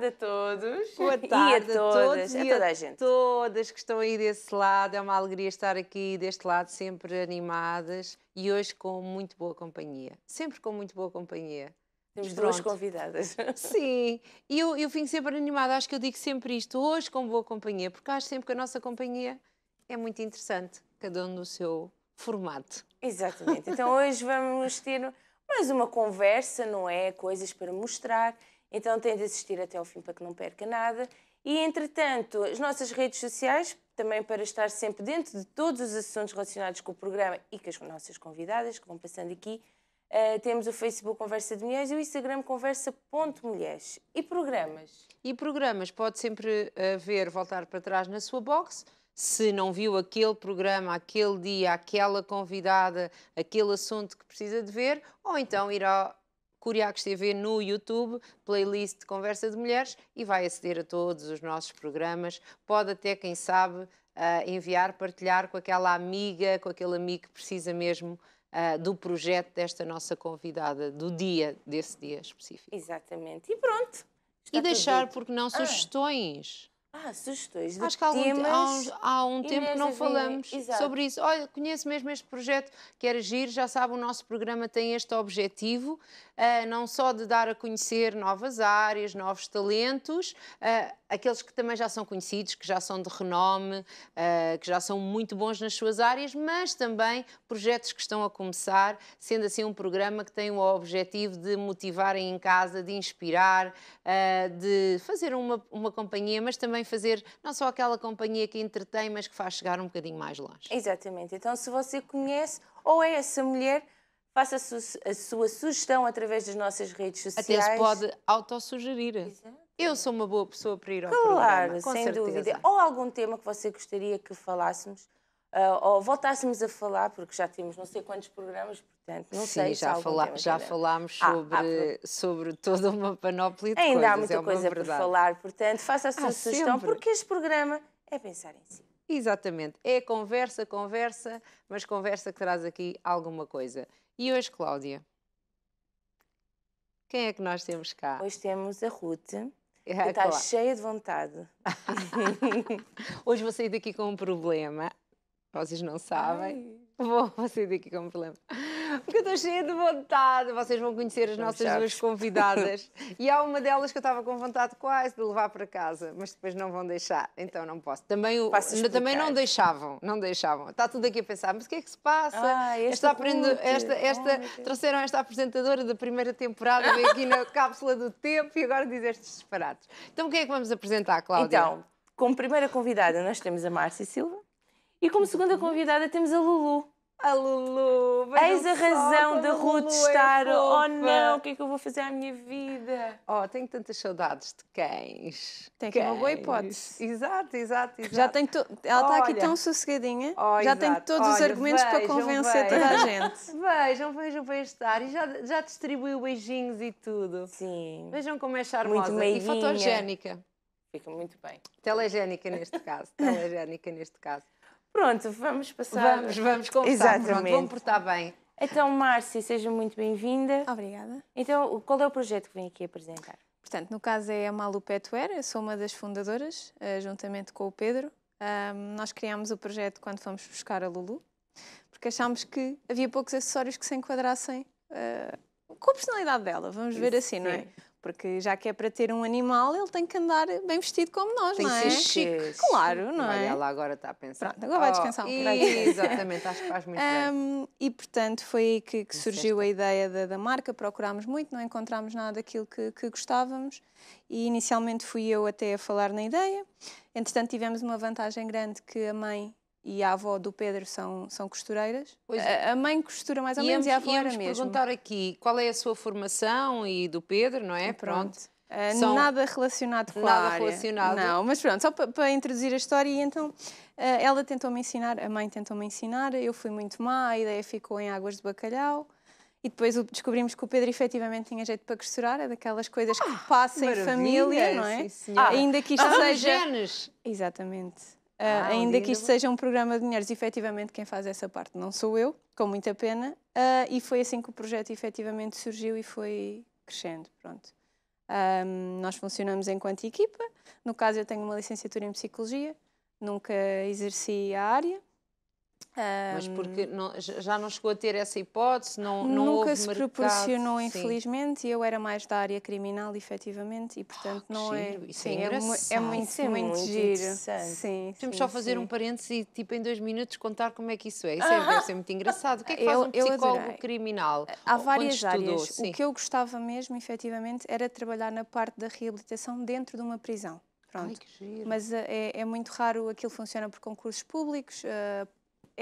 tarde a todos. Boa tarde e a, todas, é a todos e a toda a, gente. todas que estão aí desse lado. É uma alegria estar aqui deste lado, sempre animadas e hoje com muito boa companhia. Sempre com muito boa companhia. Temos duas convidadas. Sim, e eu, eu fico sempre animada. Acho que eu digo sempre isto, hoje com boa companhia, porque acho sempre que a nossa companhia é muito interessante, cada um no seu formato. Exatamente. Então hoje vamos ter mais uma conversa, não é? Coisas para mostrar então tem de assistir até ao fim para que não perca nada. E, entretanto, as nossas redes sociais, também para estar sempre dentro de todos os assuntos relacionados com o programa e com as nossas convidadas que vão passando aqui, Uh, temos o Facebook Conversa de Mulheres e o Instagram Conversa.mulheres. E programas? E programas, pode sempre uh, ver, voltar para trás na sua box. Se não viu aquele programa, aquele dia, aquela convidada, aquele assunto que precisa de ver, ou então ir ao Curiacos TV no YouTube, playlist de Conversa de Mulheres e vai aceder a todos os nossos programas. Pode até, quem sabe, ah, enviar, partilhar com aquela amiga, com aquele amigo que precisa mesmo Uh, do projeto desta nossa convidada, do dia, desse dia específico. Exatamente. E pronto. e deixar, porque não, ah. sugestões. Ah. Ah, sugestões de Acho que há algum, há um, há um tempo que não falamos Exato. sobre isso. Olha, conheço mesmo este projeto que era giro, já sabe, o nosso programa tem este objetivo, uh, não só de dar a conhecer novas áreas, novos talentos, uh, aqueles que também já são conhecidos, que já são de renome, eh, que já são muito bons nas suas áreas, mas também projetos que estão a começar, sendo assim um programa que tem o objetivo de motivarem em casa, de inspirar, eh, de fazer uma, uma companhia, mas também fazer não só aquela companhia que entretém, mas que faz chegar um bocadinho mais longe. Exatamente. Então, se você conhece ou é essa mulher, faça a, a sua sugestão através das nossas redes sociais. Até se pode autossugerir. Exato. Eu sou uma boa pessoa para ir ao claro, programa, sem certeza. dúvida. Ou algum tema que você gostaria que falássemos, uh, ou voltássemos a falar, porque já temos não sei quantos programas, portanto, não Sim, sei já se fala, já falámos ah, sobre, ah, sobre toda uma panóplia de Ainda coisas. Ainda há muita é coisa verdade. por falar, portanto, faça a sua ah, sugestão, sempre. porque este programa é pensar em si. Exatamente, é conversa, conversa, mas conversa que traz aqui alguma coisa. E hoje, Cláudia, quem é que nós temos cá? Hoje temos a Ruth, é, está claro. cheia de vontade. Hoje vou sair daqui com um problema. Vocês não sabem. Ai. Vou, vou sair daqui com um problema. Porque eu estou cheia de vontade. Vocês vão conhecer as Não nossas duas convidadas. e há uma delas que eu estava com vontade quase de levar para casa, mas depois não vão deixar. Então não posso. Também, o, também não deixavam. Não deixavam. Está tudo aqui a pensar, mas o que é que se passa? Ah, esta aprendo, esta, esta, oh, trouxeram esta apresentadora da primeira temporada, veio aqui na cápsula do tempo e agora diz estes disparados. Então quem é que vamos apresentar, Cláudia? Então, como primeira convidada, nós temos a Márcia Silva. E como uhum. segunda convidada temos a Lulu. A Lulu, Eis a razão da Ruth é estar. É oh não, o que é que eu vou fazer à minha vida? Oh, tenho tantas saudades de cães. Tem que cães. uma boa hipótese. Exato, exato, exato. Já tem. to... Ela está aqui tão sossegadinha. Oh, já tem todos Olha, os argumentos vejam, para convencer vejam. toda a gente. vejam, vejam para estar. E já, já distribuiu beijinhos e tudo. Sim. Vejam como é charmosa. Muito e fotogénica. Fica muito bem. Telegénica neste caso. Telegénica neste caso. Pronto, vamos passar. Vamos, vamos conversar. Exatamente. Pronto, vamos portar bem. Então, Márcia, seja muito bem-vinda. Obrigada. Então, qual é o projeto que vem aqui apresentar? Portanto, no caso é a Malu Petware, sou uma das fundadoras, eh, juntamente com o Pedro. nós criámos o projeto quando fomos buscar a Lulu, porque achámos que havia poucos acessórios que se enquadrassem eh, com a personalidade dela, vamos ver Isso, assim, não é? Sim. Porque já que é para ter um animal, ele tem que andar bem vestido como nós, tem não é? Chique. Claro, não Olha, é? Ela agora está a pensar. Pronto, agora oh, vai descansar um pouco. Exatamente, acho que faz muito um, bem. E portanto foi aí que, que é surgiu a ideia da, da, marca, procurámos muito, não encontramos nada daquilo que, que gostávamos e inicialmente fui eu até a falar na ideia. Entretanto tivemos uma vantagem grande que a mãe e a avó do Pedro são, são costureiras. A mãe costura mais ou menos e, a avó era mesmo. perguntar aqui qual é a sua formação e do Pedro, não é? Pronto. pronto. Uh, são... Nada relacionado com Nada a área. relacionado. Não, mas pronto, só para introduzir a história. E então, uh, ela tentou-me ensinar, a mãe tentou-me ensinar, eu fui muito má, a ideia ficou em águas de bacalhau. E depois descobrimos que o Pedro efetivamente tinha jeito para costurar, é daquelas coisas que ah, em família, não é? Sim, ah, Ainda que isto ah, seja. Genes. Exatamente. Ah, ah ainda que isto seja um programa de mulheres, efetivamente quem faz essa parte não sou eu, com muita pena, uh, e foi assim que o projeto efetivamente surgiu e foi crescendo, pronto. Um, ah, nós funcionamos enquanto equipa, no caso eu tenho uma licenciatura em Psicologia, nunca exerci a área, mas porque não, já não chegou a ter essa hipótese? Não, não nunca se mercado, proporcionou, sim. infelizmente, e eu era mais da área criminal, efetivamente, e portanto oh, não é giro. é. Isso sim, é, é, é, muito, é muito, é muito, giro. Sim, Temos só fazer um parênteses e, tipo, em dois minutos contar como é que isso é. Isso ah deve ser muito engraçado. O que é que faz um psicólogo criminal? Há várias estudou, áreas. Sim. O que eu gostava mesmo, efetivamente, era trabalhar na parte da reabilitação dentro de uma prisão. Pronto. Ai, Mas eh, é, é, muito raro, aquilo funciona por concursos públicos, uh,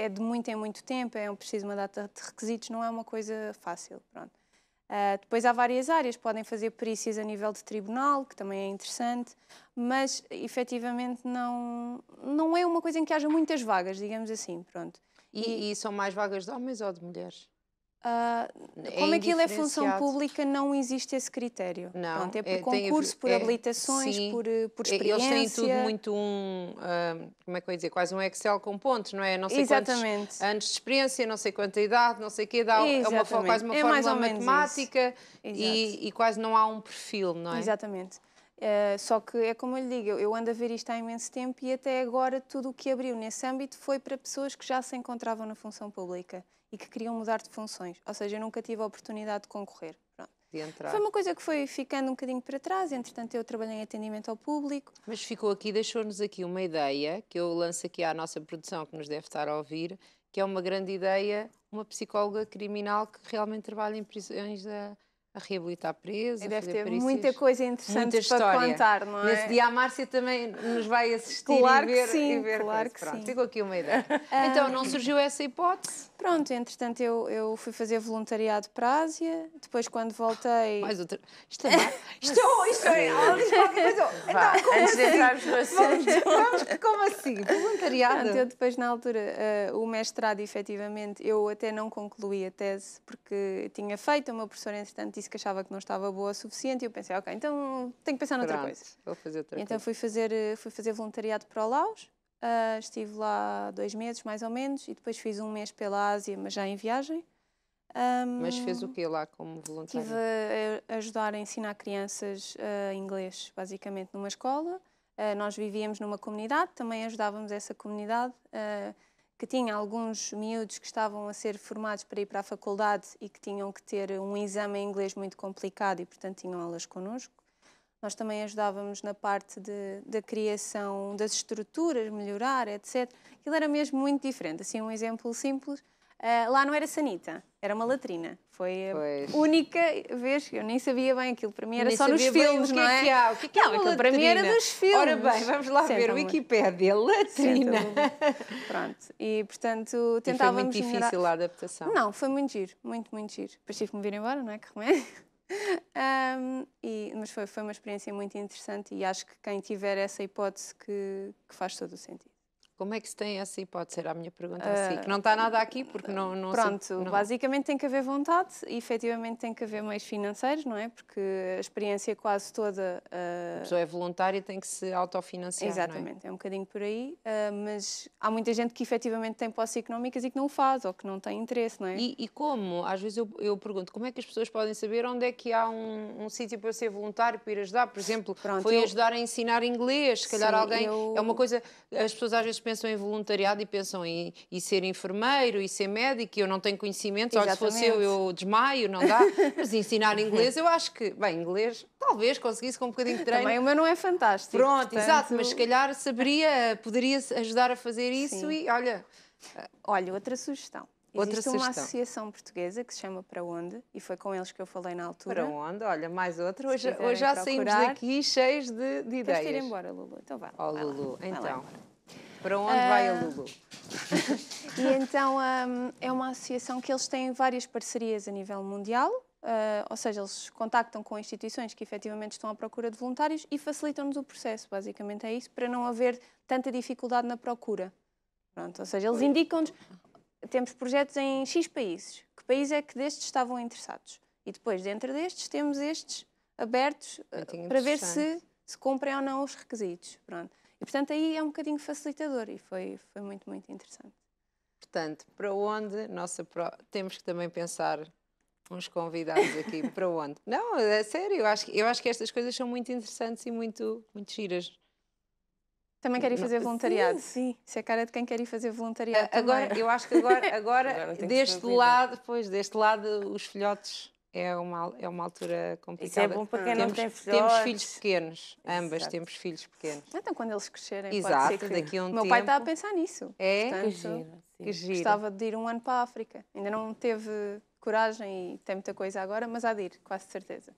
é de muito em muito tempo, é um preciso uma data de requisitos, não é uma coisa fácil, pronto. Uh, depois há várias áreas, podem fazer perícias a nível de tribunal, que também é interessante, mas efetivamente não, não é uma coisa em que haja muitas vagas, digamos assim, pronto. E, e, e são mais vagas de homens ou de mulheres? Uh, como é aquilo é função pública, não existe esse critério. Não. Pronto, é por é, concurso, tem, por é, habilitações, sim, por, eh, por experiência. É, eles têm tudo muito um, ah, como é que eu ia dizer, quase um Excel com pontos, não é? Não sei Exatamente. quantos anos de experiência, não sei quanta idade, não sei que quê, dá é uma, quase uma é fórmula matemática e, e, quase não há um perfil, não é? Exatamente. Uh, só que é como eu lhe digo, eu ando a ver isto há imenso tempo e até agora tudo o que abriu nesse âmbito foi para pessoas que já se encontravam na função pública e que queriam mudar de funções. Ou seja, eu nunca tive a oportunidade de concorrer. Pronto. De entrar. Foi uma coisa que foi ficando um bocadinho para trás, entretanto eu trabalhei em atendimento ao público. Mas ficou aqui, deixou-nos aqui uma ideia que eu lanço aqui à nossa produção que nos deve estar a ouvir, que é uma grande ideia, uma psicóloga criminal que realmente trabalha em prisões da. Eh, de a reabilitar presos. E deve ter perícias. muita coisa interessante muita para contar, não é? Nesse dia a Márcia também nos vai assistir claro e, ver, que sim, e ver Claro coisa. que Pronto, sim. ficou aqui uma ideia. Ah. então, não surgiu essa hipótese? Pronto, entretanto eu, eu fui fazer voluntariado para a Ásia, depois quando voltei... Mais outra... Isto é... isto, é, isto é... então, antes assim? de entrarmos no assunto... Vamos, vamos, como assim? Voluntariado? Pronto, eu depois na altura, uh, o mestrado efetivamente, eu até não concluí a tese, porque tinha feito, o meu professor entretanto disse que achava que não estava boa o suficiente, e eu pensei, ok, então tenho que pensar noutra Pronto, coisa. Vou fazer outra então coisa. Então fui fazer, eh, fui fazer voluntariado para o Laos, Uh, estive lá dois meses, mais ou menos, e depois fiz um mês pela Ásia, mas já em viagem. Um, mas fez o que lá como voluntário? Estive a, ajudar a ensinar crianças uh, inglês, basicamente, numa escola. Uh, nós vivíamos numa comunidade, também ajudávamos essa comunidade, que tinha alguns miúdos que estavam a ser formados para ir para a faculdade e que tinham que ter um exame em inglês muito complicado e, portanto, tinham aulas connosco. Nós também ajudávamos na parte de, da criação das estruturas, melhorar, etc. Aquilo era mesmo muito diferente. Assim, um exemplo simples. Uh, lá não era sanita, era uma hum. latrina. Foi eh, pois. a única vez que eu nem sabia bem aquilo. Para mim era nem só nos filmes, é não é? Que é que o que é que O que é uma para mim era dos filmes. Ora bem, vamos lá ver. Wikipédia, é latrina. Pronto. E, portanto, tentávamos... E foi muito difícil melhorar... a adaptação. Não, foi muito giro. Muito, muito giro. Depois tive que me vir embora, não é? Que remédio um, e, mas foi, foi uma experiência muito interessante e acho que quem tiver essa hipótese que, que faz todo o sentido. Como é que se tem essa hipótese? ser a minha pergunta assim, que ah, não está nada aqui porque não... não pronto, não... basicamente tem que haver vontade e efetivamente tem que haver meios financeiros, não é? Porque a experiência quase toda... Uh... A pessoa é voluntária e tem que se autofinanciar, é? Exatamente, é? é? um bocadinho por aí, uh, mas há muita gente que efetivamente tem posses económicas e que não o faz ou que não tem interesse, não é? E, e como? Às vezes eu, eu, pergunto, como é que as pessoas podem saber onde é que há um, um sítio para ser voluntário, para ir ajudar? Por exemplo, pronto, foi eu... ajudar a ensinar inglês, se calhar Sim, alguém... Eu... É uma coisa... As pessoas às vezes pensam em voluntariado e pensam em, em ser enfermeiro e ser médico, e eu não tenho conhecimento, Exatamente. só se fosse eu, eu desmaio, não dá. Mas ensinar inglês, eu acho que, bem, inglês talvez conseguisse com um bocadinho de treino. Também o meu não é fantástico. Pronto, portanto... exato, mas se calhar saberia, poderia ajudar a fazer isso Sim. e olha. Olha, outra sugestão. Outra Existe sugestão. uma associação portuguesa que se chama Para Onde e foi com eles que eu falei na altura. Para Onde? Olha, mais outra. Hoje, hoje já procurar. saímos daqui cheios de, de ideias. Queres ir embora, Lulu? Então vá. Ó, oh, Lulu, lá, então. Para onde uh, vai a ah. Lulu? e então um, é uma associação que eles têm várias parcerias a nível mundial, uh, ou seja, eles contactam com instituições que efetivamente estão à procura de voluntários e facilitam-nos o processo, basicamente é isso, para não haver tanta dificuldade na procura. Pronto, ou seja, eles indicam-nos, temos projetos em X países, que país é que destes estavam interessados? E depois, dentro destes, temos estes abertos uh, para ver se, se cumprem ou não os requisitos. Pronto. E, portanto, aí é um bocadinho facilitador e foi, foi muito, muito interessante. Portanto, para onde nossa pro... temos que também pensar uns convidados aqui para onde? Não, é sério, eu acho, eu acho que estas coisas são muito interessantes e muito, muito giras. Também quer ir fazer voluntariado. Sim, sim. Isso é a cara de quem quer ir fazer voluntariado. agora, eu acho que agora, agora, agora deste lado, pois, deste lado, os filhotes é uma, é uma altura complicada. Isso é bom para quem temos, não tem filhos. Temos filhos pequenos, ambas temos filhos pequenos. Então, quando eles crescerem, Exato, pode ser que... daqui a um o meu tempo... pai está a pensar nisso. É? Portanto, que gira, Que Gostava de ir um ano para a África. Ainda não teve coragem e tem muita coisa agora, mas há de ir, quase certeza.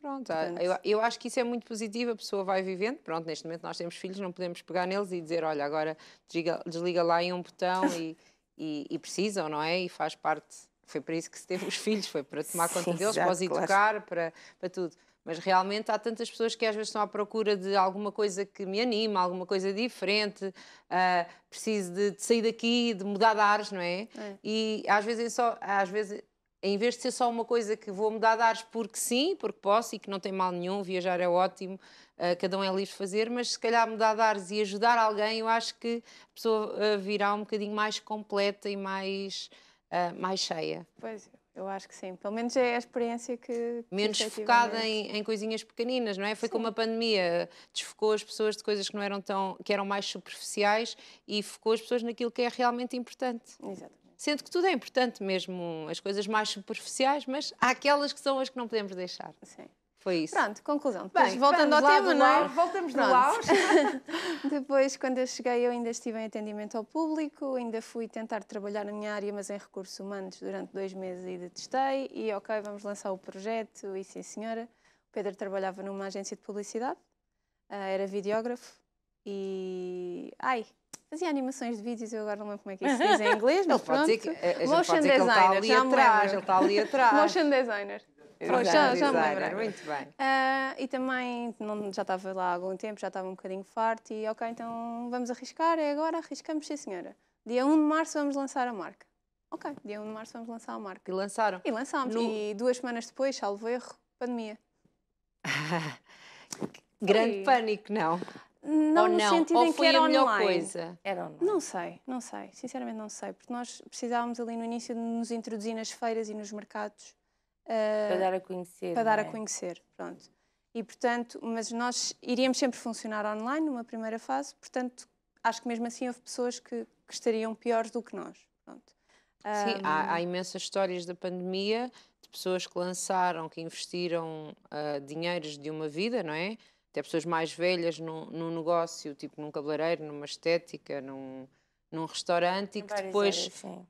Pronto, eu, eu acho que isso é muito positivo, a pessoa vai vivendo. Pronto, neste momento nós temos filhos, não podemos pegar neles e dizer, olha, agora desliga, desliga lá em um botão e, e, e precisam, não é? E faz parte foi para isso que se teve os filhos, foi para tomar Sim, conta deles, para os educar, claro. para, para tudo. Mas realmente há tantas pessoas que às vezes estão à procura de alguma coisa que me anima, alguma coisa diferente, uh, preciso de, de, sair daqui, de mudar de ares, não é? é. E às vezes, é só, às vezes em vez de ser só uma coisa que vou mudar de ares porque sim, porque posso e que não tem mal nenhum, viajar é ótimo, ah, cada um é livre de fazer, mas se calhar mudar de ares e ajudar alguém, eu acho que a pessoa ah, virá um bocadinho mais completa e mais uh, mais cheia. Pois, eu acho que sim. Pelo menos é a experiência que. Menos que focada em, em, coisinhas pequeninas, não é? Foi sim. como a pandemia desfocou as pessoas de coisas que não eram tão. que eram mais superficiais e focou as pessoas naquilo que é realmente importante. Exatamente. Sendo que tudo é importante mesmo, as coisas mais superficiais, mas há aquelas que são as que não podemos deixar. Sim. Foi isso. Pronto, conclusão. Depois, Bem, voltando ao tema, não é? Voltamos do auge. Depois, quando eu cheguei, eu ainda estive em atendimento ao público, ainda fui tentar trabalhar na minha área, mas em recursos humanos, durante dois meses e detestei. E ok, vamos lançar o projeto, e sim senhora. O Pedro trabalhava numa agência de publicidade, ah, era videógrafo e... ai... Fazia animações de vídeos, eu agora não lembro como é que isso se diz em inglês, mas pronto. Pode dizer que, Motion designer. Já ele está ali atrás, ele está ali atrás. Motion designer já, já, me lembrei. Muito bem. Uh, e também não, já estava lá há algum tempo, já estava um bocadinho farto e ok, então vamos arriscar, é agora, arriscamos, sim senhora. Dia 1 de março vamos lançar a marca. Ok, dia 1 de março vamos lançar a marca. E lançaram? E lançámos. No... E duas semanas depois, salvo erro, pandemia. Grande Oi. pânico, não? Não, Ou no não? sentido Ou em que era online. Coisa? Era online. Não sei, não sei. Sinceramente não sei. Porque nós precisávamos ali no início de nos introduzir nas feiras e nos mercados ah, para dar a conhecer. Para dar é? a conhecer, pronto. E, portanto, mas nós iríamos sempre funcionar online numa primeira fase, portanto, acho que mesmo assim houve pessoas que, que estariam piores do que nós, pronto. Sim, um... há, há, imensas histórias da pandemia de pessoas que lançaram, que investiram uh, dinheiros de uma vida, não é? Até pessoas mais velhas num, num negócio, tipo num cabeleireiro, numa estética, num, num restaurante, e que depois áreas,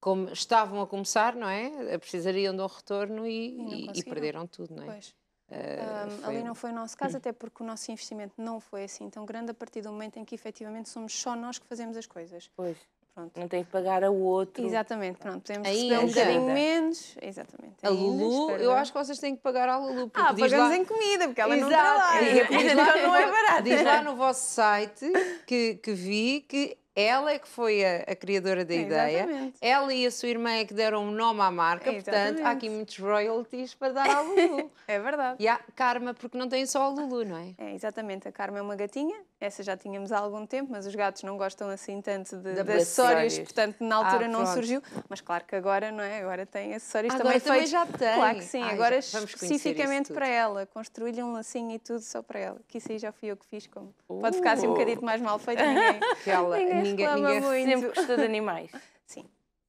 como estavam a começar, não é? Precisariam de um retorno e, e, e perderam tudo, não é? Pois. Ah, foi... Ali não foi o nosso caso, hum. até porque o nosso investimento não foi assim tão grande a partir do momento em que efetivamente somos só nós que fazemos as coisas. Pois. Pronto. Não tem que pagar a outro. Exatamente, pronto. Podemos que receber um bocadinho menos. Exatamente. A Lulu, eu acho que vocês têm que pagar à Lulu. ah, pagamos lá... em comida, porque ela Exato. não está lá. E a comida não é barato. Diz lá no vosso site que, que vi que ela é que foi a, a criadora da é, ideia. Exatamente. Ela e a sua irmã é que deram um nome à marca. É, portanto, há aqui muitos royalties para dar à Lulu. é verdade. E há Karma, porque não tem só a Lulu, não é? É, exatamente. A Karma é uma gatinha essa já tínhamos há algum tempo, mas os gatos não gostam assim tanto de, de, acessórios, portanto na altura ah, não surgiu. Mas claro que agora, não é? Agora tem acessórios agora também, também já tem. Claro que sim, Ai, agora especificamente para ela. Construí-lhe um lacinho e tudo só para ela. Que isso aí já fui eu que fiz. Como... Uh. Pode ficar assim um uh! bocadinho mais mal feito, ninguém. que ela, ninguém, ninguém, ninguém muito. sempre gostou de animais. sim.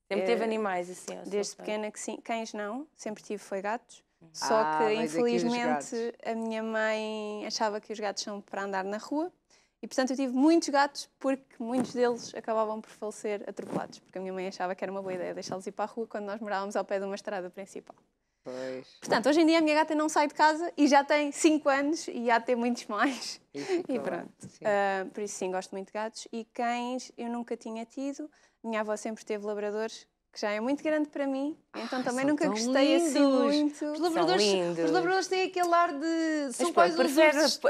Sempre teve eh, animais assim? Desde pequena que sim. Cães não, sempre tive foi gatos. Uhum. Só ah, que infelizmente a minha mãe achava que os gatos são para andar na rua e portanto eu tive muitos gatos porque muitos deles acabavam por falecer atropelados, porque a minha mãe achava que era uma boa ideia deixá-los ir para a rua quando nós morávamos ao pé de uma estrada principal. Pois. Portanto, hoje em dia a minha gata não sai de casa e já tem 5 anos e há de ter muitos mais. e pronto. Uh, por isso sim, gosto muito de gatos. E cães eu nunca tinha tido. Minha avó sempre teve labradores que já é muito grande para mim, então ah, também nunca gostei assim lindos. assim muito. Os labradores, os labradores têm aquele ar de. São quase prefere os, uh,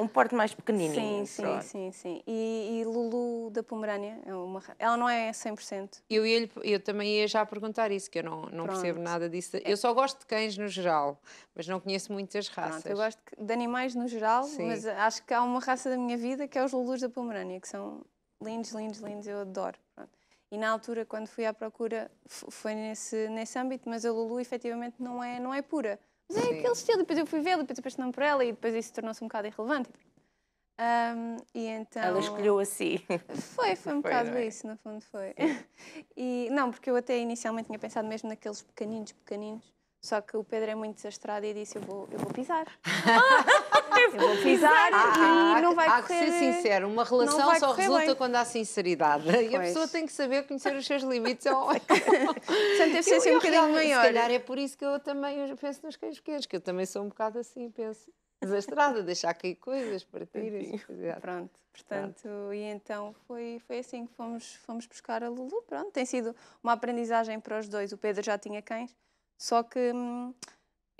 um porte mais pequenininho. Sim, sim, sim. sim. E, e, Lulu da Pomerânia, é uma, ela não é 100%. Eu, ia, eu também ia já perguntar isso, que eu não, não percebo nada disso. É. Eu só gosto de cães no geral, mas não conheço muitas raças. Pronto, eu gosto de animais no geral, sim. mas acho que há uma raça da minha vida que é os Lulus da Pomerânia, que são lindos, lindos, lindos, eu adoro. E na altura, quando fui à procura, foi nesse, nesse âmbito, mas a Lulu efetivamente não é, não é pura. Mas é Sim. aquele estilo, depois eu fui vê-la, depois apaixonei-me por ela e depois isso tornou-se um bocado irrelevante. Um, e então... Ela escolheu assim. Foi, foi um foi, bocado é? isso, no fundo foi. e, não, porque eu até inicialmente tinha pensado mesmo naqueles pequeninos, pequeninos, só que o Pedro é muito desastrado e disse: Eu vou, eu vou pisar. vou pisar e ah, ah, não vai há ah, correr. Há que ser sincero, uma relação só resulta bem. quando há sinceridade. Pois. E a pessoa tem que saber conhecer os seus limites. É portanto, deve ser assim um bocadinho maior. Se calhar é por isso que eu também penso nos queijos pequenos, que eu também sou um bocado assim, penso desastrada, deixar cair coisas, partir. Pronto, portanto, pronto. e então foi, foi assim que fomos, fomos buscar a Lulu. Pronto, tem sido uma aprendizagem para os dois. O Pedro já tinha cães, só que. Hum,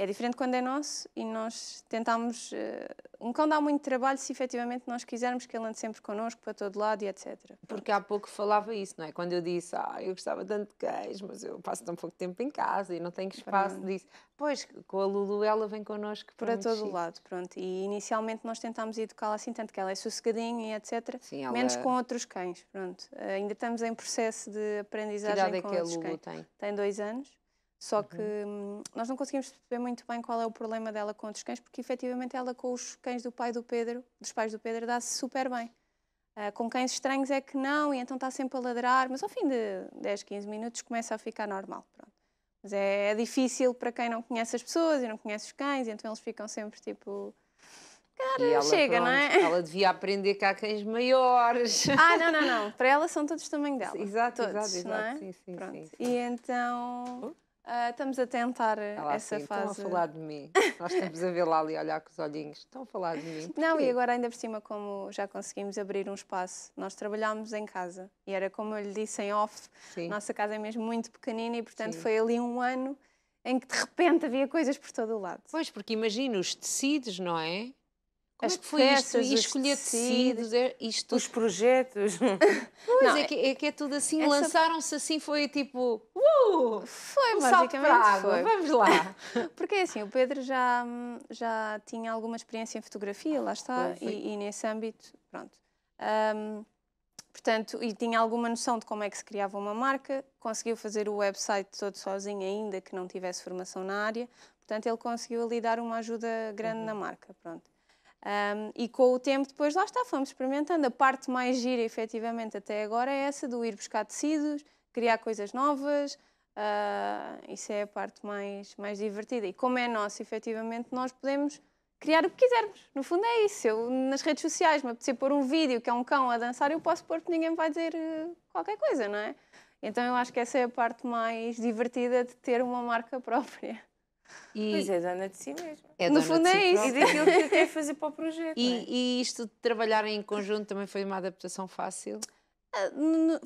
é diferente quando é nosso e nós tentamos. Uh, um cão dá muito trabalho se efetivamente nós quisermos que ele ande sempre connosco para todo lado e etc. Porque há pouco falava isso, não é? Quando eu disse, ah, eu gostava tanto de cães, mas eu passo tão pouco tempo em casa e não tenho espaço, disse, pois, com a Lulu ela vem connosco para, para todo lado, pronto. E inicialmente nós tentámos educá-la assim, tanto que ela é sossegadinha e etc. Sim, ela... Menos com é. outros cães, pronto. Uh, ainda estamos em processo de aprendizagem que idade é que a Lulu cães. Tem? tem dois anos. Só que uhum. hum, nós não conseguimos perceber muito bem qual é o problema dela com outros cães, porque efetivamente ela com os cães do pai do Pedro, dos pais do Pedro, dá-se super bem. Uh, com cães estranhos é que não, e então está sempre a ladrar, mas ao fim de 10, 15 minutos começa a ficar normal. Pronto. Mas é, é, difícil para quem não conhece as pessoas e não conhece os cães, e então eles ficam sempre tipo. Cara, ela, chega, pronto, não é? Ela devia aprender que há cães maiores. Ah, não, não, não. Para ela são todos do tamanho dela. Exato, todos, exato, é? exato. É? Sim, sim, pronto. sim, sim. E então. Uh? Uh, estamos a tentar ah, lá, essa sim, fase. Estão a falar de mim. Nós estamos a vê-la ali olhar com os olhinhos. Estão a falar de mim. Porquê? Não, e agora, ainda por cima, como já conseguimos abrir um espaço, nós trabalhámos em casa. E era como eu lhe disse em off: sim. nossa casa é mesmo muito pequenina e, portanto, sim. foi ali um ano em que de repente havia coisas por todo o lado. Pois, porque imagina os tecidos, não é? Como as é que foi festas, isto? E escolher tecidos, é isto... os projetos. Pois, não, é, que, é, que, é tudo assim, essa... lançaram-se assim, foi tipo, uh, foi um basicamente foi. vamos lá. Porque é assim, o Pedro já, já tinha alguma experiência em fotografia, lá está, e, e, nesse âmbito, pronto. Um, portanto, e tinha alguma noção de como é que se criava uma marca, conseguiu fazer o website todo sozinho ainda, que não tivesse formação na área, portanto ele conseguiu ali dar uma ajuda grande uhum. na marca, pronto. Um, e com o tempo, depois lá está, fomos experimentando. A parte mais gira, efetivamente, até agora é essa do ir buscar tecidos, criar coisas novas. Uh, isso é a parte mais, mais divertida. E como é nosso, efetivamente, nós podemos criar o que quisermos. No fundo é isso. Eu, nas redes sociais me apetecer pôr um vídeo que é um cão a dançar, eu posso pôr porque ninguém vai dizer eh, qualquer coisa, não é? Então eu acho que essa é a parte mais divertida de ter uma marca própria. E pois é dona de si mesmo. É no fundo si é isso. E é daquilo que quer fazer para o projeto. E, é? e isto de trabalhar em conjunto também foi uma adaptação fácil? Ah,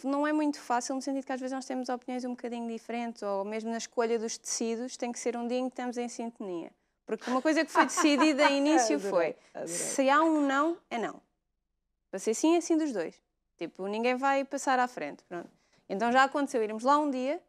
não é muito fácil, no sentido que às vezes nós temos opiniões um bocadinho diferentes, ou mesmo na escolha dos tecidos, tem que ser um dia em que estamos em sintonia. Porque uma coisa que foi decidida em início adorei, foi: adorei. se há um não, é não. Vai ser sim, é sim dos dois. Tipo, ninguém vai passar à frente. Pronto. Então já aconteceu irmos lá um dia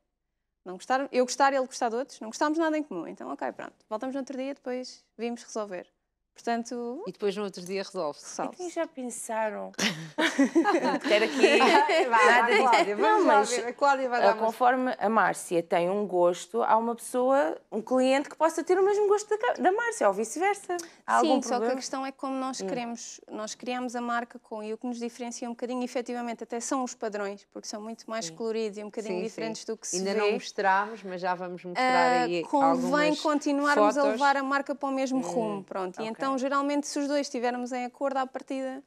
não gostar eu gostar, ele gostar de outros, não gostámos nada em comum. Então, ok, pronto, voltamos no outro dia, depois vimos resolver. Portanto. E depois no outro dia resolve-se. É já pensaram. Quero aqui. Vai, Cláudia, vamos não, mas, a Cláudia vai ah, dar Conforme a Márcia tem um gosto, há uma pessoa, um cliente que possa ter o mesmo gosto da, da Márcia, ou vice-versa. Sim, só que a questão é como nós hum. queremos. Hum. Nós criamos a marca com e o que nos diferencia um bocadinho, efetivamente, até são os padrões, porque são muito mais sim. coloridos e um bocadinho sim, diferentes sim. do que se Ainda vê. não mostramos, mas já vamos mostrar uh, aí. Convém continuarmos fotos. a levar a marca para o mesmo hum. rumo, pronto. Okay. Então, geralmente, se os dois estivermos em acordo à partida,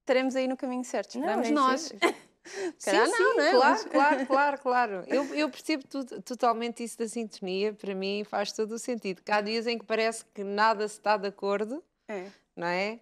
estaremos aí no caminho certo. Esperamos não, é nós. É sim, não, sim, não é? claro, claro, claro, claro. Eu, eu percebo totalmente isso da sintonia, para mim faz todo o sentido. Há dias em que parece que nada se está de acordo, é. não é?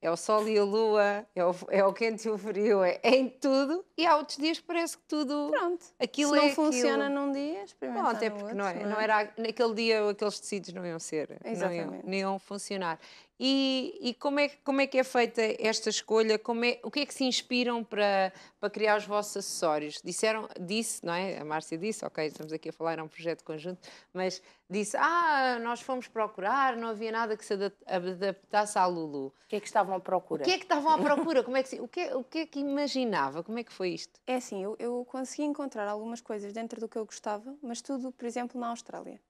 É o sol e a lua, é o, é o quente e o frio, é, é em tudo. E há outros dias que parece que tudo. Pronto. Aquilo Se não é funciona aquilo. num dia, experimenta. Não, até porque outro, não, é, não, é? era. Naquele dia aqueles tecidos não iam ser. Exatamente. Não iam, não iam funcionar. E, e, como, é, como é que é feita esta escolha? Como é, o que é que se inspiram para, para criar os vossos acessórios? Disseram, disse, não é? A Márcia disse, ok, estamos aqui a falar, é um projeto conjunto, mas disse, ah, nós fomos procurar, não havia nada que se adaptasse à Lulu. O que é que estavam à procura? O que é que estavam à procura? Como é que, o, que o que é que imaginava? Como é que foi isto? É assim, eu, eu consegui encontrar algumas coisas dentro do que eu gostava, mas tudo, por exemplo, na Austrália.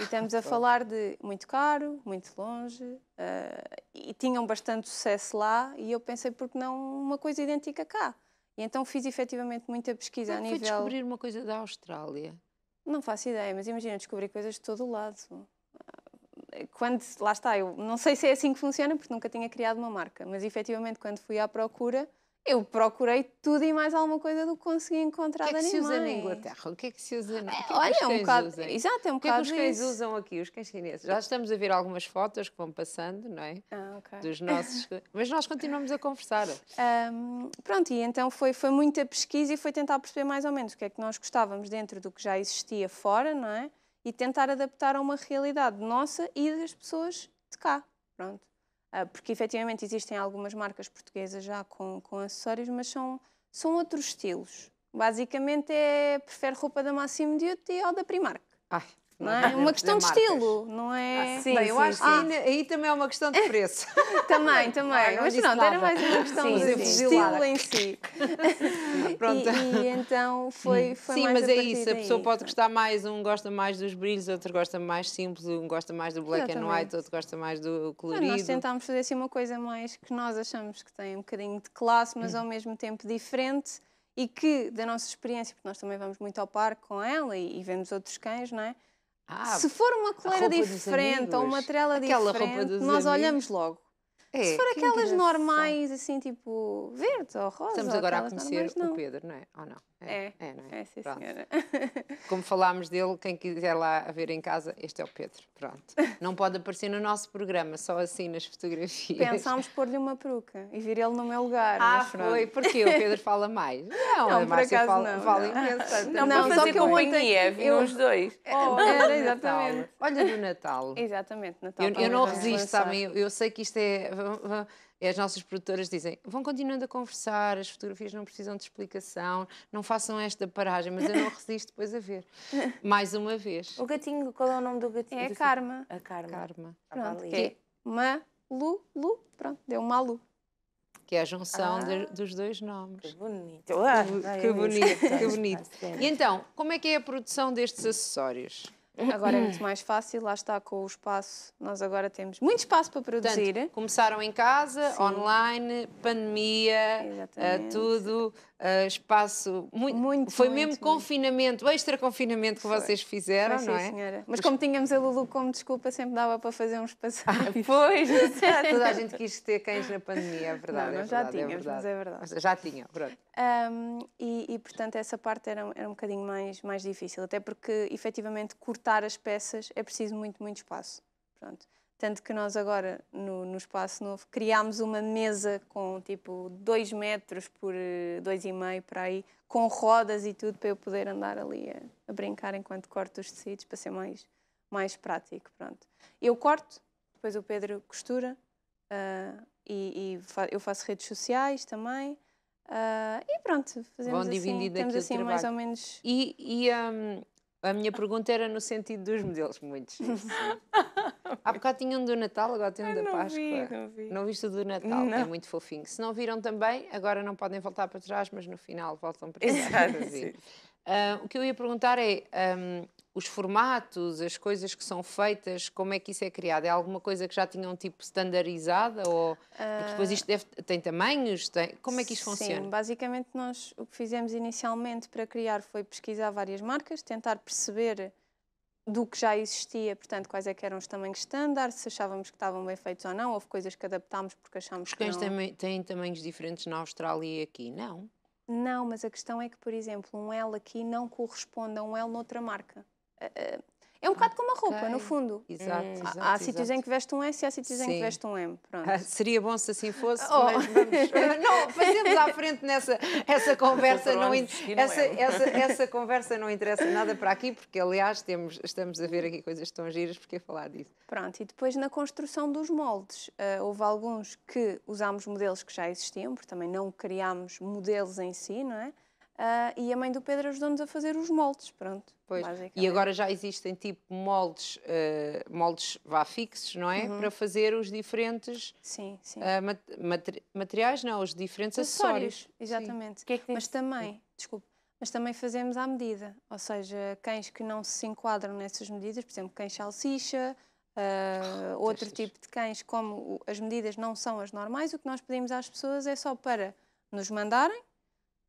E estamos a falar de muito caro, muito longe, uh, e tinham bastante sucesso lá, e eu pensei, porque não uma coisa idêntica cá? E então fiz efetivamente muita pesquisa Como a é nível... Foi descobrir uma coisa da Austrália? Não faço ideia, mas imagina, descobrir coisas de todo o lado. Eh, quando, lá está, eu não sei se é assim que funciona, porque nunca tinha criado uma marca, mas efetivamente quando fui à procura eu procurei tudo e mais alguma coisa do que consegui encontrar de animais. O que é que se usa na Inglaterra? O que é que se usa na... É olha, é um bocado... Exato, é um bocado O que é que os cães isso? usam aqui, os cães chineses? Já estamos a ver algumas fotos que vão passando, não é? Ah, ok. Dos nossos... Mas nós continuamos a conversar. Um, pronto, e então foi, foi muita pesquisa e foi tentar perceber mais ou menos o que é que nós gostávamos dentro do que já existia fora, não é? E tentar adaptar a uma realidade nossa e das pessoas de cá, pronto. Ah, porque efetivamente existem algumas marcas portuguesas já com, com acessórios, mas são, são outros estilos. Basicamente é, prefere roupa da Massimo Duty ou da Primark. Ai. Não é, é? uma questão de estilo, não é? Ah, sim, Bem, eu sim, acho sim. que ainda, aí também é uma questão de preço. também, também. mas pronto, era mais uma questão de estilo em si. pronto. E, e, então foi, hum. foi Sim, mas é isso, a pessoa pode gostar mais, um gosta mais dos brilhos, outro gosta mais simples, um gosta mais do black and white, outro gosta mais do colorido. nós tentámos fazer assim uma coisa mais que nós achamos que tem um bocadinho de classe, mas ao mesmo tempo diferente e que da nossa experiência, porque nós também vamos muito ao parque com ela e, e vemos outros cães, não é? Ah, se for uma coleira diferente ou uma trela diferente, nós amigos. olhamos logo. É, se for aquelas normais, assim, tipo verde ou rosa. Estamos agora a conhecer normais, o Pedro, não é? Ou não? É, é, é, não é? É, sim, Pronto. senhora. Como falámos dele, quem quiser lá ver em casa, este é o Pedro. Pronto. Não pode aparecer no nosso programa, só assim nas fotografias. Pensámos pôr-lhe uma peruca e vir ele no meu lugar. Ah, foi. Porque o Pedro fala mais. Não, não a Márcia fala, não, fala não. imenso. Não, não só que eu companhia, é eu os dois. Oh, era, exatamente. Olha no Natal. Exatamente, Natal. Eu, eu não resisto, sabem? Eu, eu sei que isto é e as nossas produtoras dizem: vão continuando a conversar, as fotografias não precisam de explicação, não façam esta paragem, mas eu não resisto depois a ver. Mais uma vez. O gatinho, qual é o nome do gatinho? É a Karma. A Karma. Karma. Pronto, que é uma Lu, Lu, pronto, deu uma Lu. Que é a junção ah, de, dos dois nomes. Que bonito. Ah, que, que bonito, que bonito. E então, como é que é a produção destes acessórios? Agora é muito hum. mais fácil, lá está com o espaço. Nós agora temos muito espaço para produzir. Portanto, começaram em casa, Sim. online, pandemia, uh, tudo, uh, espaço. Muito, muito foi muito, mesmo muito. confinamento, extra confinamento que foi. vocês fizeram, foi, não é? Senhora. Mas como tínhamos a Lulu como desculpa, sempre dava para fazer uns passeios. Ah, pois, ah, toda a gente quis ter cães na pandemia, é verdade. Não, é já verdade, é tínhamos, é mas é verdade. Mas já tinham, pronto. Um, e, e, portanto, essa parte era, era um bocadinho mais, mais difícil, até porque efetivamente curto cortar as peças é preciso muito, muito espaço. Pronto. Tanto que nós agora, no, no espaço novo, criámos uma mesa com tipo 2 metros por 2,5 eh, para aí, com rodas e tudo, para eu poder andar ali a, a, brincar enquanto corto os tecidos, para ser mais, mais prático. Pronto. Eu corto, depois o Pedro costura, uh, e, e fa eu faço redes sociais também. Uh, e pronto, fazemos assim, temos assim mais ou menos... E, e um, a minha pergunta era no sentido dos modelos, muitos. Há bocado tinha um do Natal, agora tem um eu da não Páscoa. Vi, não vi. Não viste o do Natal, é não. é muito fofinho. Se não viram também, agora não podem voltar para trás, mas no final voltam para trás. Exato, para ver. Uh, o que eu ia perguntar é. Um, os formatos, as coisas que são feitas, como é que isso é criado? É alguma coisa que já tinham um tipo standardizada ou uh... depois isto deve... tem tamanhos? Tem... Como é que isto funciona? Sim, basicamente nós o que fizemos inicialmente para criar foi pesquisar várias marcas, tentar perceber do que já existia, portanto, quais é que eram os tamanhos standard, se achávamos que estavam bem feitos ou não, houve coisas que adaptámos porque achámos os que não... Os têm tamanhos diferentes na Austrália e aqui, não? Não, mas a questão é que, por exemplo, um L aqui não corresponde a um L noutra marca. É um bocado como a roupa, okay. no fundo. Exato. Hum. exato há sítios em que veste um S e há sítios em que veste um M. Pronto. Ah, seria bom se assim fosse, oh. mas vamos. não, fazemos à frente nessa essa conversa. não, in... essa, é. essa, essa, conversa não interessa nada para aqui, porque aliás temos, estamos a ver aqui coisas tão giras, porque falar disso. Pronto, e depois na construção dos moldes, uh, houve alguns que usámos modelos que já existiam, porque também não criámos modelos em si, não é? Uh, e a mãe do Pedro ajudou-nos a fazer os moldes, pronto. Pois. E agora já existem tipo moldes, uh, moldes vá fixos, não é? Uhum. Para fazer os diferentes sim, sim. Uh, ah, mat materiais, não, os diferentes acessórios. acessórios. Exatamente. Que é que mas também, desculpe, mas também fazemos à medida. Ou seja, cães que não se enquadram nessas medidas, por exemplo, cães salsicha, oh, outro testes. tipo de cães, como as medidas não são as normais, o que nós pedimos às pessoas é só para nos mandarem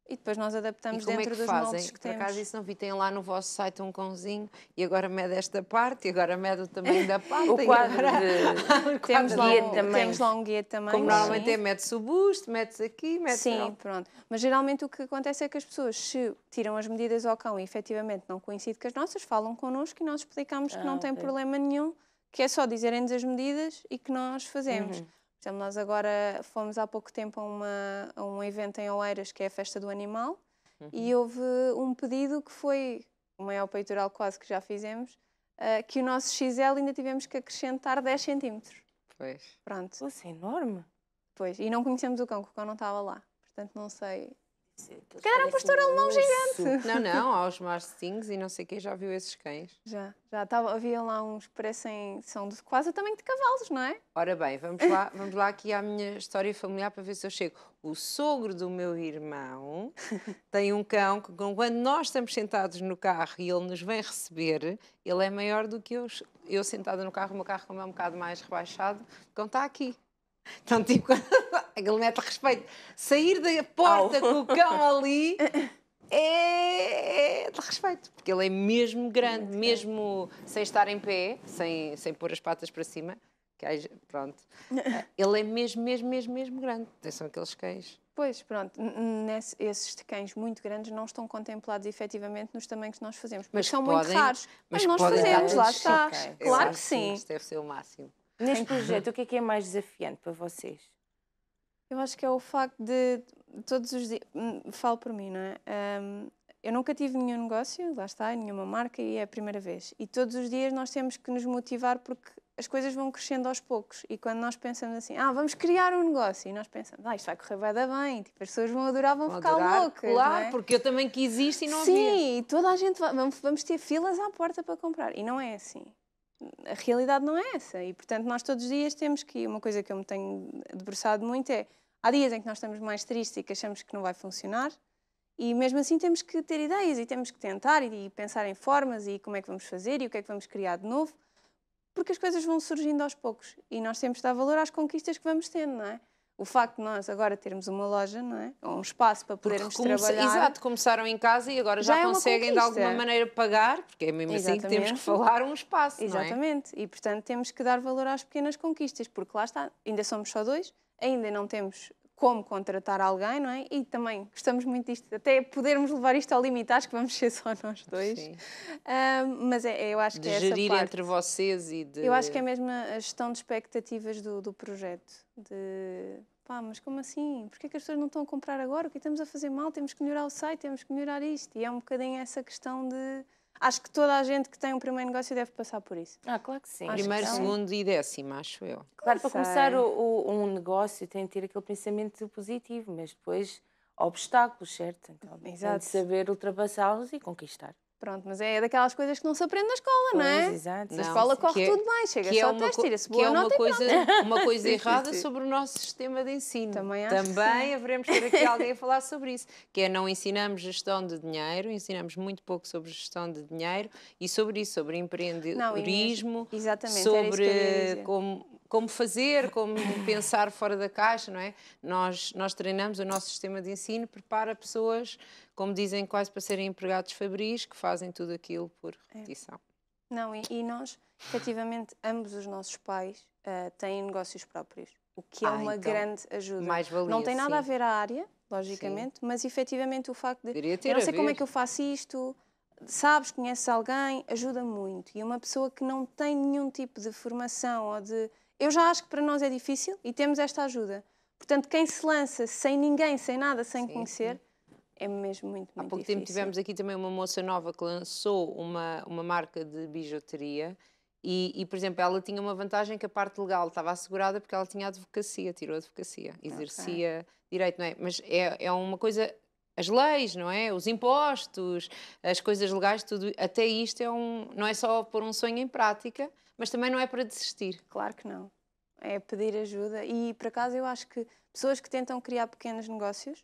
e depois nós adaptamos e é dentro é que dos fazem? moldes que Por temos. acaso isso não vi, tem lá no vosso site um cãozinho e agora mede esta parte e agora mede o tamanho da pata. o quadro de... temos, lá um, temos lá um guia também. Como normalmente sim. é, é. metes o busto, metes aqui, metes... Sim, não. pronto. Mas geralmente o que acontece é que as pessoas se tiram as medidas ao cão e efetivamente não coincide com as nossas, falam connosco e nós explicamos ah, que não ah, tem problema nenhum, que é só dizerem-nos as medidas e que nós fazemos. Uhum. Então, nós agora fomos há pouco tempo a, uma, a um evento em Oeiras, que é a Festa do Animal, uhum. e houve um pedido que foi o maior peitoral quase que já fizemos, uh, que o nosso XL ainda tivemos que acrescentar 10 centímetros. Pois. Pronto. Nossa, é enorme. Pois, e não conhecemos o cão, porque o cão não estava lá. Portanto, não sei que era um pastor alemão gigante. Não, não, aos Marstings e não sei quem já viu esses cães. Já, já tava, havia lá uns que parecem, são de, quase também de cavalos, não é? Ora bem, vamos lá, vamos lá aqui à minha história familiar para ver se eu chego. O sogro do meu irmão tem um cão que quando nós estamos sentados no carro e ele nos vem receber, ele é maior do que eu, eu sentada no carro, o meu carro como é um bocado mais rebaixado, Então está aqui. Então, tipo, a galineta respeito. Sair da porta oh. com o cão ali é, é de respeito, porque ele é mesmo grande, Muito mesmo grande. sem estar em pé, sem, sem pôr as patas para cima. Que aí, pronto. Ele é mesmo, mesmo, mesmo, mesmo grande. São aqueles cães. Pois, pronto, Nesse, esses cães muito grandes não estão contemplados efetivamente nos tamanhos que nós fazemos, mas são podem, muito raros. Mas, mas nós fazemos, lá está. Okay. Claro que sim. Isto deve ser o máximo. Neste projeto, o que é que é mais desafiante para vocês? Eu acho que é o facto de todos os dias. Hum, falo por mim, não é? Um, eu nunca tive nenhum negócio, lá está, nenhuma marca e é a primeira vez. E todos os dias nós temos que nos motivar porque as coisas vão crescendo aos poucos. E quando nós pensamos assim, ah, vamos criar um negócio, e nós pensamos, ah, isto vai correr, vai dar bem, tipo, as pessoas vão adorar, vão, vão ficar adorar, loucas. Claro, é? porque eu também quis isto e não Sim, havia. Sim, toda a gente, vai, vamos, vamos ter filas à porta para comprar. E não é assim a realidade não é essa. E, portanto, nós todos os dias temos que. Uma coisa que eu me tenho debruçado muito é. Há dias em que nós estamos mais tristes e que achamos que não vai funcionar, e mesmo assim temos que ter ideias e temos que tentar e, pensar em formas e como é que vamos fazer e o que é que vamos criar de novo, porque as coisas vão surgindo aos poucos e nós temos de dar valor às conquistas que vamos tendo, não é? O facto de nós agora termos uma loja, não é? Ou um espaço para podermos comece... trabalhar. Exato, começaram em casa e agora já, já é conseguem de alguma maneira pagar, porque é mesmo Exatamente. assim que temos que falar um espaço. É? Exatamente, é? e portanto temos que dar valor às pequenas conquistas, porque lá está, ainda somos só dois, ainda não temos como contratar alguém, não é? E também gostamos muito disto, até podermos levar isto ao limite, acho que vamos ser só nós dois. Sim. Um, mas é, é, eu acho que de é gerir parte. entre vocês e de... Eu acho que é mesmo a gestão de expectativas do, do projeto, de... Pá, mas como assim? Porquê que as pessoas não estão a comprar agora? O que é estamos a fazer mal? Temos que melhorar o site, temos que melhorar isto. E é um bocadinho essa questão de Acho que toda a gente que tem um primeiro negócio deve passar por isso. Ah, claro que sim. Acho primeiro, que segundo e décimo, acho eu. Claro, para começar o, o, um negócio tem de ter aquele pensamento positivo, mas depois obstáculos, certo? Então, Exato. tem de saber ultrapassá-los e conquistar. Pronto, mas é daquelas coisas que não se aprende na escola, pois, não é? Exato. Na não, escola corre é, tudo bem, chega só é ao teste, tira-se boa que é uma coisa, uma coisa errada sobre o nosso sistema de ensino. Também acho Também haveremos ter aqui alguém a falar sobre isso, que é não ensinamos gestão de dinheiro, ensinamos muito pouco sobre gestão de dinheiro e sobre isso, sobre empreendedorismo, não, exatamente, sobre como como fazer, como pensar fora da caixa, não é? Nós, nós treinamos o nosso sistema de ensino, prepara pessoas como dizem, quase para serem empregados fabris que fazem tudo aquilo por repetição É. Não, e, e, nós, efetivamente, ambos os nossos pais uh, têm negócios próprios, o que é ah, uma então, grande ajuda. Mais valia, Não tem nada sim. a ver a área, logicamente, sim. mas efetivamente o facto de. Eu não sei como é que eu faço isto sabes, conheces alguém, ajuda muito. E uma pessoa que não tem nenhum tipo de formação ou de. Eu já acho que para nós é difícil e temos esta ajuda. Portanto, quem se lança sem ninguém, sem nada, sem sim, conhecer, sim é mesmo muito, muito Há pouco difícil. tempo tivemos aqui também uma moça nova que lançou uma, uma marca de bijuteria e, e, por exemplo, ela tinha uma vantagem que a parte legal estava assegurada porque ela tinha advocacia, tirou advocacia, exercia okay. direito, não é? Mas é, é uma coisa as leis, não é? Os impostos, as coisas legais, tudo. Até isto é um, não é só pôr um sonho em prática, mas também não é para desistir. Claro que não. É pedir ajuda. E por acaso eu acho que pessoas que tentam criar pequenos negócios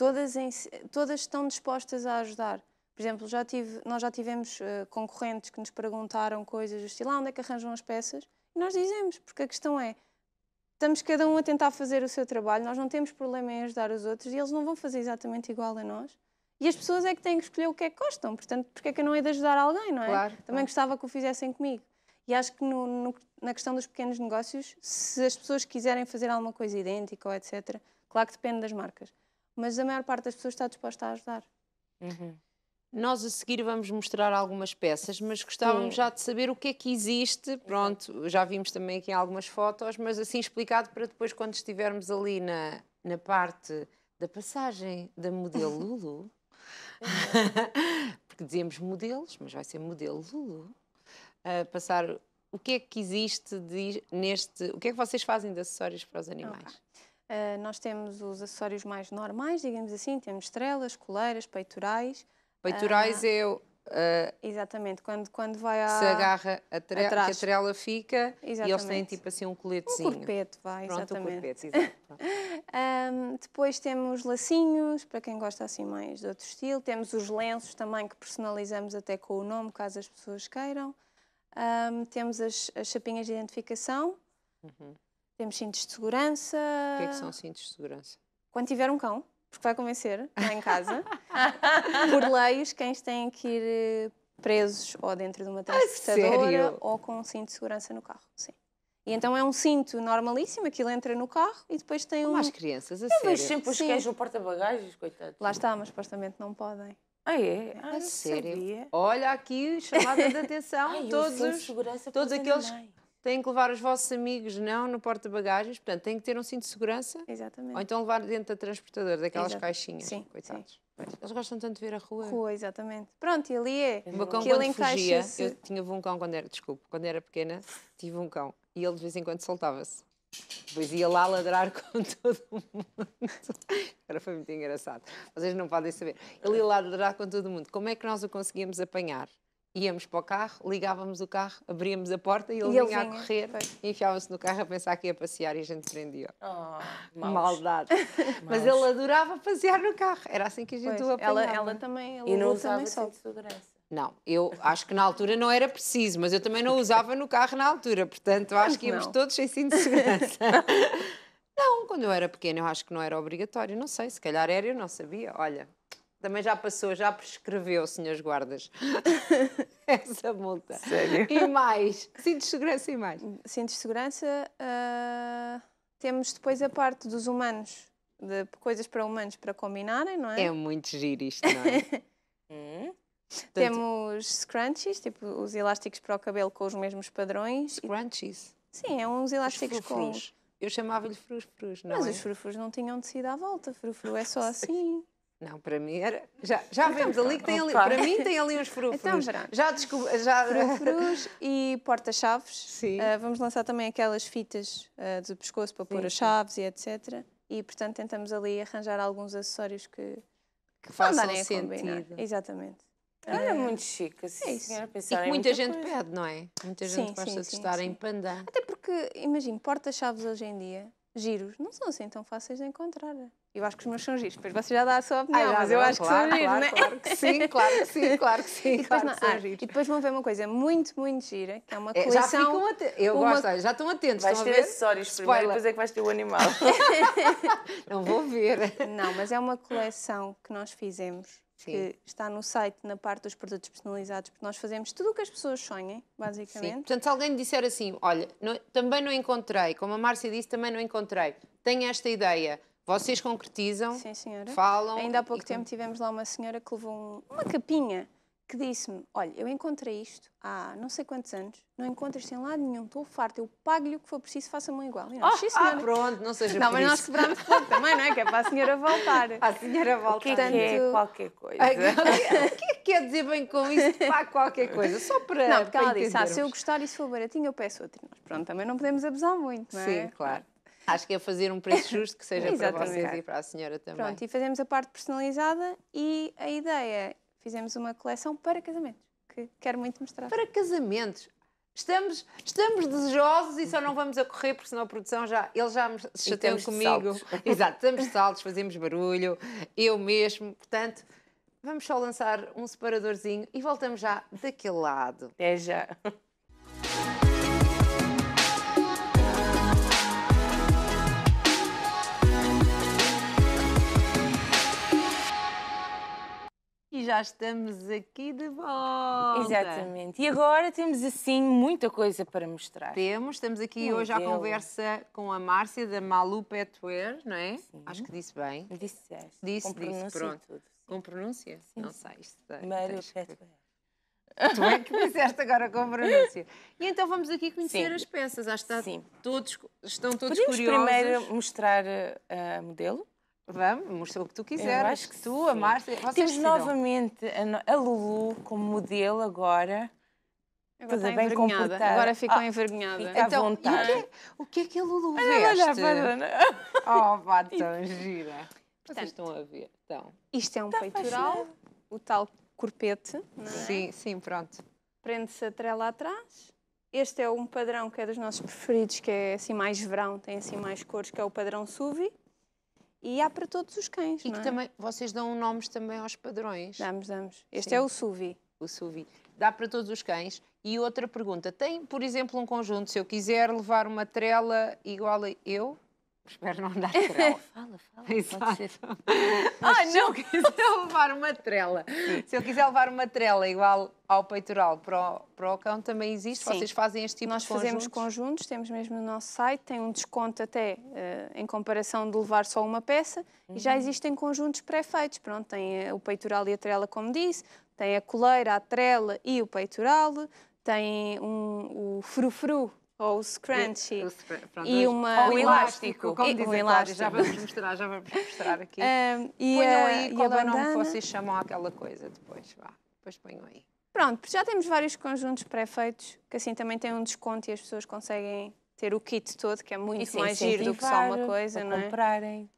todas, em, todas estão dispostas a ajudar. Por exemplo, já tive, nós já tivemos uh, concorrentes que nos perguntaram coisas do estilo, ah, onde é que arranjam as peças? E nós dizemos, porque a questão é, estamos cada um a tentar fazer o seu trabalho, nós não temos problema em ajudar os outros e eles não vão fazer exatamente igual a nós. E as pessoas é que têm que escolher o que é que gostam, portanto, porque é que eu não hei de ajudar alguém, não é? Claro, Também claro. gostava que o fizessem comigo. E acho que no, no, na questão dos pequenos negócios, se as pessoas quiserem fazer alguma coisa idêntica ou etc., claro que depende das marcas, mas a maior parte das pessoas está disposta a ajudar. Uhum. Nós a seguir vamos mostrar algumas peças, mas gostávamos Sim. já de saber o que é que existe. Pronto, já vimos também aqui algumas fotos, mas assim explicado para depois, quando estivermos ali na, na parte da passagem da modelo Lulu, porque dizemos modelos, mas vai ser modelo Lulu, a passar o que é que existe de, neste. O que é que vocês fazem de acessórios para os animais? Okay. Uh, nós temos os acessórios mais normais, digamos assim, temos estrelas, coleiras, peitorais. Peitorais uh, é... Uh, exatamente, quando, quando vai a... Se agarra a, trela, a que a trela fica exatamente. e eles têm tipo assim um coletezinho. Um corpete, vai, Pronto, exatamente. Um corpete, depois temos lacinhos, para quem gosta assim mais de outro estilo. Temos os lenços também que personalizamos até com o nome, caso as pessoas queiram. temos as, as chapinhas de identificação. Uhum. Temos cintos de segurança. O que é que são cintos de segurança? Quando tiver um cão, porque vai convencer, lá em casa. Por leis, cães têm que ir eh, presos ou dentro de uma transportadora ou com um cinto de segurança no carro, sim. E então é um cinto normalíssimo, aquilo entra no carro e depois tem um... Como as crianças, a Eu sério? vejo sempre os cães no porta-bagagens, coitados. Lá está, mas supostamente não podem. Ah, é? Ah, sério? Sabia. Olha aqui, chamada de atenção, Ai, todos, os, todos aqueles têm que levar os vossos amigos não no porta-bagagens, portanto, têm que ter um cinto de segurança. Exatamente. Ou então levar dentro da transportadora, daquelas Exato. caixinhas. Sim, coitados. Sim. Eles gostam tanto de ver a rua. Rua, exatamente. Pronto, e ali é. O meu cão, que quando fugia, eu tinha um cão quando era, desculpe, quando era pequena, tive um cão. E ele de vez em quando soltava-se. Depois ia lá ladrar com todo o mundo. Agora foi muito engraçado. Vocês não podem saber. Ele ia lá ladrar com todo o mundo. Como é que nós o conseguíamos apanhar? íamos para o carro, ligávamos o carro, abríamos a porta e ele, e vinha, ele vinha a correr e enfiava-se no carro a pensar que ia passear e a gente prendia. Oh, Maldade. Mas ele adorava passear no carro, era assim que a gente pois, o apanhava. Ela, ela também, ela e não usava também de segurança. Não, eu acho que na altura não era preciso, mas eu também não usava no carro na altura, portanto acho que íamos não. todos sem cinto de segurança. não, quando eu era pequena eu acho que não era obrigatório, não sei, se calhar era, eu não sabia, olha, também já passou, já prescreveu, senhores guardas, essa multa. Sério? E mais? Cintos segurança e mais? Cintos segurança, uh, temos depois a parte dos humanos, de coisas para humanos para combinarem, não é? É muito giro isto, não é? hum? Portanto, temos scrunchies, tipo os elásticos para o cabelo com os mesmos padrões. Scrunchies? Sim, é uns elásticos com... Eu chamava-lhe frufrus, não Mas é? os frufrus não tinham tecido à volta, frufru é só assim. Não, para mim era. Já, já então vemos tá, ali que tem ali. Opa. Para mim tem ali uns frufrus. Então, já descobri. Já... Frufrus e porta-chaves. Sim. Uh, vamos lançar também aquelas fitas uh, ah, do pescoço para pôr as chaves e etc. E, portanto, tentamos ali arranjar alguns acessórios que, que façam sentido. Exatamente. Olha, é. Ah, muito chique. É isso. E que muita gente coisa. pede, não é? Muita sim, gente gosta de estar em pandã. Até porque, imagino, porta-chaves hoje em dia, giros, não são assim tão fáceis de encontrar. Eu acho que os meus são giros. Depois você já dá a sua opinião, ah, já, mas eu acho claro, que são giros, claro, é? claro que sim, claro que sim, claro que sim. E depois, claro não, ah, e depois vão ver uma coisa muito, muito gira, que é uma coleção... É, já ficam atentos. Eu uma... gosto, já estão atentos. Vais estão ter acessórios Spoiler. primeiro, depois é que vais ter o animal. não vou ver. Não, mas é uma coleção que nós fizemos, sim. que está no site, na parte dos produtos personalizados, porque nós fazemos tudo o que as pessoas sonhem, basicamente. Sim. Portanto, se alguém disser assim, olha, não, também não encontrei, como a Márcia disse, também não encontrei, tenho esta ideia vocês concretizam, Sim, senhora. falam... Ainda há pouco tempo com... tivemos lá uma senhora que levou um, uma capinha que disse-me, olha, eu encontrei isto há não sei quantos anos, não encontras sem lado nenhum, estou farta, eu pago-lhe o que for preciso, faça-me igual. E nós, oh, sim, Ah, pronto, não seja Não, mas isso. nós quebramos pouco também, não é? Que é para a senhora voltar. Para a senhora voltar. O que, é é Portanto, é qualquer coisa? O que é que quer dizer bem com isso, pago qualquer coisa? Só para Não, porque para ela disse, ah, se eu gostar e se for baratinho, eu peço outro. pronto, também não podemos abusar muito, não é? Sim, claro. Acho que é fazer um preço justo que seja para vocês e para a senhora também. Pronto, e fazemos a parte personalizada e a ideia, fizemos uma coleção para casamentos, que quero muito mostrar. Para casamentos? Estamos, estamos desejosos e só não vamos a correr, porque senão a produção já. Ele já me chateou comigo. Exato, estamos de saltos, fazemos barulho, eu mesmo. Portanto, vamos só lançar um separadorzinho e voltamos já daquele lado. É já. E já estamos aqui de volta. Exatamente. E agora temos assim muita coisa para mostrar. Temos, estamos aqui Meu hoje Deus. à conversa com a Márcia da Malu Petwear, não é? Sim. Acho que disse bem. Disse, com disse, pronto. Tudo. Com pronúncia? Sim. Não sei. Isto é Malu Petwear. Tu é que fizeste agora com pronúncia. E então vamos aqui conhecer Sim. as peças. Acho que está Sim. todos, estão todos Podemos curiosos. primeiro mostrar eh, a modelo? Vamos, o que tu quiseres. Eu acho que tu, a Márcia. Temos decidam. novamente a, a, Lulu como modelo agora. Agora Toda bem envergonhada Agora ficou ah, envergonhada. Fica então, vontade. O que, é- o que é que a Lulu veste? Ah, oh, vá, tão gira. Portanto, Vocês estão a ver. Então, isto é um tá peitoral, fascinado. o tal corpete. É? Sim, sim, pronto. Prende-se a trela atrás. Este é um padrão que é dos nossos preferidos, que é assim mais verão, tem assim mais cores, que é o padrão SUVI. E há para todos os cães. E é? que também vocês dão nomes também aos padrões. Damos, damos. Este Sim. é o SUVI. O SUVI. Dá para todos os cães. E outra pergunta: tem, por exemplo, um conjunto? Se eu quiser levar uma trela igual a eu, Espero não dar trela. fala, fala. Exato. Ah, não, se eu quiser levar uma trela, se eu quiser levar uma trela igual ao peitoral para o, para o cão, também existe? Sim. Vocês fazem este tipo Nós de conjuntos? Nós fazemos conjuntos, temos mesmo no nosso site, tem um desconto até uh, em comparação de levar só uma peça uhum. e já uhum. existem conjuntos pré-feitos. Pronto, tem eh, o peitoral e a trela, como disse, tem a coleira, a trela e o peitoral, tem um, o frufru, ou o, o, e uma, ou o elástico, como dizem, um elástico. já vamos mostrar, já vamos mostrar aqui. Um, e ponham aí qual é o nome que vocês chamam aquela coisa depois, vá, depois ponham aí. Pronto, já temos vários conjuntos pré-feitos, que assim também tem um desconto e as pessoas conseguem ter o kit todo, que é muito mais giro do que só uma coisa, não é? comprarem.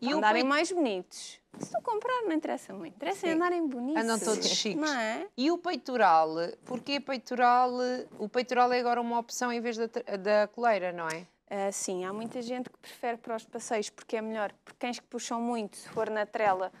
E e andarem mais bonitos. Se tu comprar, não interessa muito. Interessa é andarem bonitos. Andam todos chiques. É? E o peitoral? Porque peitoral? O peitoral é agora uma opção em vez da, da coleira, não é? Uh, sim, há muita gente que prefere para os passeios porque é melhor, porque cães que puxam muito, se for na trela,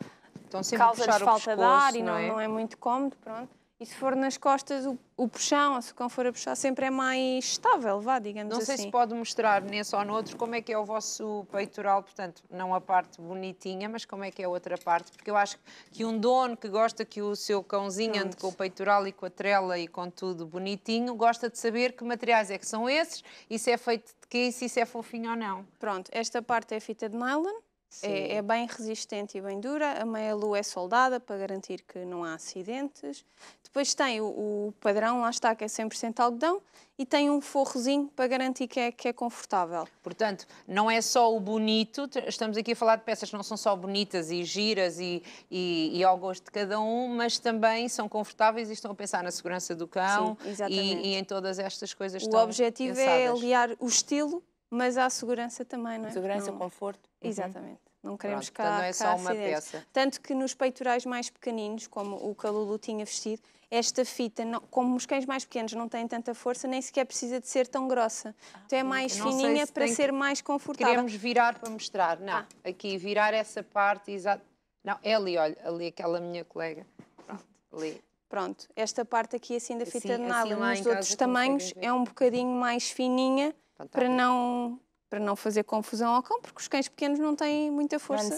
causa-lhes falta de ar e não, não, é? não é muito cómodo, pronto. E se for nas costas, o, o puxão, se o cão for a puxar, sempre é mais estável, vá, digamos não assim. Não sei se assim. pode mostrar nesse ou noutro como é que é o vosso peitoral, portanto, não a parte bonitinha, mas como é que é a outra parte, porque eu acho que um dono que gosta que o seu cãozinho Pronto. ande com o peitoral e com a trela e com tudo bonitinho, gosta de saber que materiais é que são esses, e se é feito de quê, se isso é fofinho ou não. Pronto, esta parte é fita de nylon, é, é, bem resistente e bem dura. A meia-lua é soldada para garantir que não há acidentes. Depois tem o, o padrão, lá está, que é 100% algodão, e tem um forrozinho para garantir que é, que é confortável. Portanto, não é só o bonito, estamos aqui a falar de peças que não são só bonitas e giras e, e, e ao gosto de cada um, mas também são confortáveis e estão a pensar na segurança do cão Sim, e, e, em todas estas coisas O objetivo é pensadas. é aliar o estilo, mas há segurança também, não é? Segurança, não... conforto. Uhum. Exatamente. Não queremos que então cá, não é só uma peça. Tanto que nos peitorais mais pequeninos, como o Calulu tinha vestido, esta fita, não, como os cães mais pequenos não têm tanta força, nem sequer precisa de ser tão grossa. Ah, então é ah, mais fininha se para ser que... mais confortável. Queremos virar para mostrar. Não, ah. aqui, virar essa parte, exato. Não, é ali, olha, ali aquela minha colega. Pronto, ali. Pronto, esta parte aqui assim da assim, fita assim, de nada, assim, nos outros tamanhos é um bocadinho mais fininha então tá para não para não fazer confusão ao cão, porque os cães pequenos não têm muita força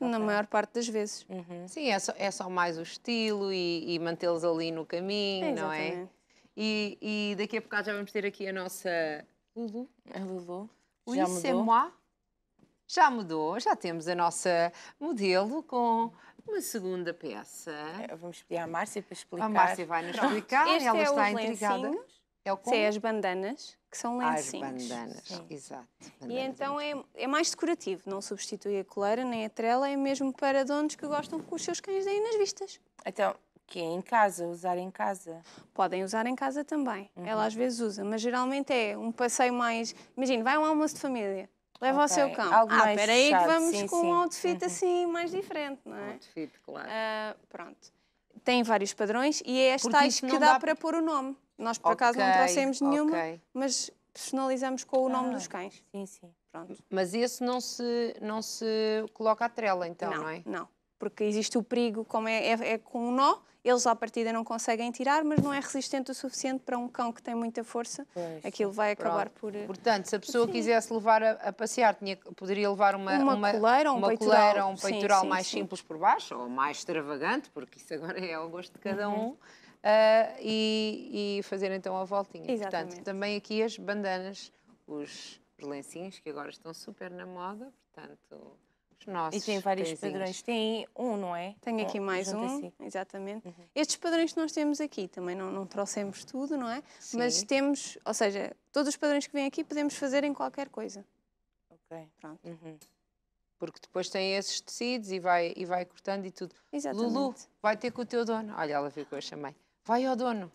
na maior parte das vezes. Uhum. Sim, é só, é só, mais o estilo e, e mantê-los ali no caminho, é, não é? E, e, daqui a bocado já vamos ter aqui a nossa Lulu. A Lulu. Oui, já é mudou. Moi. Já mudou, já temos a nossa modelo com uma segunda peça. É, vamos pedir à Márcia para explicar. A Márcia vai nos explicar, ela é está intrigada. Lencinhos. É o é as bandanas, que são lencinhos. As bandanas, Sim. exato. Bandanas e é então é, é, mais decorativo, não substitui a coleira nem a trela, é mesmo para donos que gostam com os seus cães aí nas vistas. Então, que é em casa, usar em casa? Podem usar em casa também. Uhum. Ela às vezes usa, mas geralmente é um passeio mais... Imagina, vai um almoço de família, leva okay. ao seu cão. Algo ah, espera aí que vamos sim, com sim. um outfit uhum. assim mais diferente, não é? Outfit, claro. Uh, pronto. Tem vários padrões e é esta a que dá, dá para pôr o nome. Nós, por acaso, não trouxemos nenhuma, okay. mas personalizamos com o nome ah, dos cães. Sim, sim. Pronto. Mas esse não se, não se coloca à trela, então, não, não é? Não, porque existe o perigo, como é, é, é com o nó, eles à partida não conseguem tirar, mas não é resistente o suficiente para um cão que tem muita força, pois, aquilo vai acabar pronto. por... Eh, Portanto, se a pessoa sim. quisesse levar a, a, passear, tinha, poderia levar uma, uma, uma coleira, um uma peitoral, coleira, um peitoral sim, sim, mais simples por baixo, ou mais extravagante, porque isso agora é ao gosto de cada uhum. um uh, e, e, fazer então a voltinha. Exatamente. Portanto, também aqui as bandanas, os, os lencinhos que agora estão super na moda, portanto, os nossos. E tem vários pezinhos. padrões, tem um, não é? Tenho aqui mais um, assim. exatamente. Uhum. Estes padrões que nós temos aqui, também não, não trouxemos tudo, não é? Sim. Mas temos, ou seja, todos os padrões que vêm aqui podemos fazer em qualquer coisa. Ok. Pronto. Uhum porque depois tem esses tecidos e vai, e vai cortando e tudo. Exatamente. Lulu, vai ter com o teu dono. Olha, ela viu que eu chamei vai ao dono,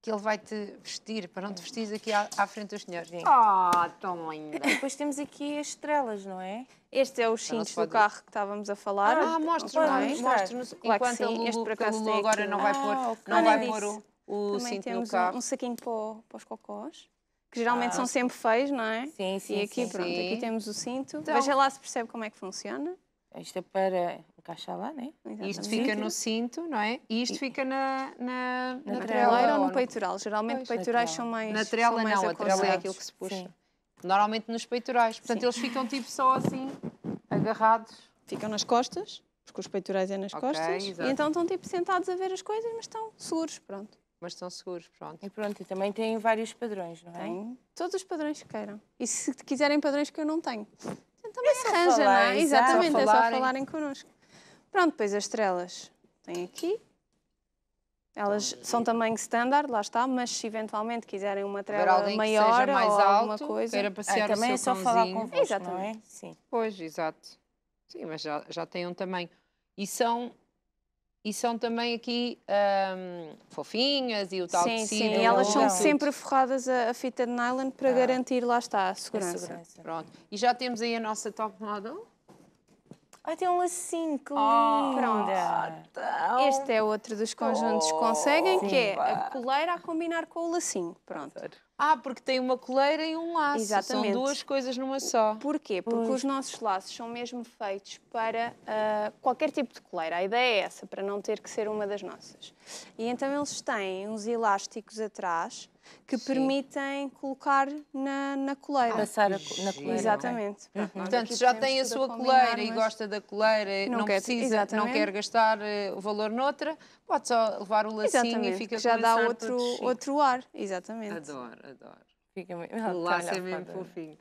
que ele vai te vestir, para não te vestir aqui à, à, frente dos senhores. Ah, oh, tão linda. Depois temos aqui as estrelas, não é? Este é o cinto do carro que estávamos a falar. Ah, mostra-nos. Mostra-nos. Claro Enquanto sim, a Lulu, este por acaso Lulu agora aqui. não vai pôr, ah, okay. não vai pôr o, o cinto temos no carro. Um, um saquinho para, para os cocós que geralmente ah. são sempre feios, não é? Sim, sim. E aqui, sim, pronto, sim. aqui temos o cinto. Então, Veja lá se percebe como é que funciona. Isto é para caixa lá, né? Exatamente. Isto fica no cinto, não é? E isto fica na, na, na, na treleira ou no peitoral. Geralmente pois, peitorais são mais. Na trela não, a trela é aquilo que se puxa. Sim. Normalmente nos peitorais. Portanto, Sim. eles ficam tipo só assim, agarrados. Ficam nas costas, porque os peitorais é nas okay, costas. Exato. E então estão tipo sentados a ver as coisas, mas estão seguros, pronto. Mas estão seguros, pronto. E pronto, e também têm vários padrões, não é? Tem. Todos os padrões que queiram. E se quiserem padrões que eu não tenho, também é então, se arranja, falar, não é? Exatamente, só é só falarem connosco. Pronto, depois as estrelas têm aqui. Elas então, são tamanho standard, lá está, mas se eventualmente quiserem uma trela maior ou mais ou alto, alguma coisa... Queira ah, passear é, também é só cãozinho. falar vocês é? Exatamente. É? Sim. Pois, exato. Sim, mas já, já têm um tamanho. E são e são também aqui um, fofinhas e o tal sim, tecido. Sim, sim, elas são sempre forradas a, a, fita de nylon para ah. garantir, lá está, a segurança. a segurança. Pronto, e já temos aí a nossa top model. Ai, tem um lacinho, que oh, lindo! Oh, Pronto. Este é outro dos conjuntos que conseguem, que é a coleira a combinar com o lacinho. Pronto. Ah, porque tem uma coleira e um laço. Exatamente. São duas coisas numa só. Porquê? Porque os nossos laços são mesmo feitos para uh, qualquer tipo de coleira. A ideia é essa, para não ter que ser uma das nossas. E então eles têm uns elásticos atrás que Sim. permitem colocar na, na coleira. Ah, passar na coleira. Exatamente. Okay. Uhum. Portanto, já tem a sua coleira e gosta da coleira, não, não quer, precisa, exatamente. não quer gastar eh, o valor noutra, pode só levar o lacinho exatamente, e fica Já dá outro, outro ar, exatamente. Adoro, adoro. Fica mesmo. o laço é mesmo fofinho.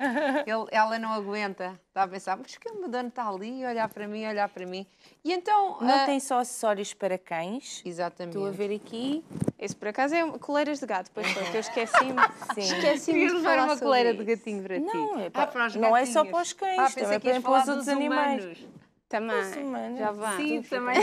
Ele, ela não aguenta. Está a pensar, mas que o dono está ali, olhar para mim, olhar para mim. E então. Não uh... tem só acessórios para cães. Exatamente. Estou a ver aqui. Esse por acaso é coleiras de gato, pois foi, que eu esqueci-me. Esqueci-me de levar uma coleira isso. de gatinho para não, ti. É para, ah, para não gatinhos. é só para os cães, ah, também para, para os outros humanos. animais. Tá também, já vai. Sim, também.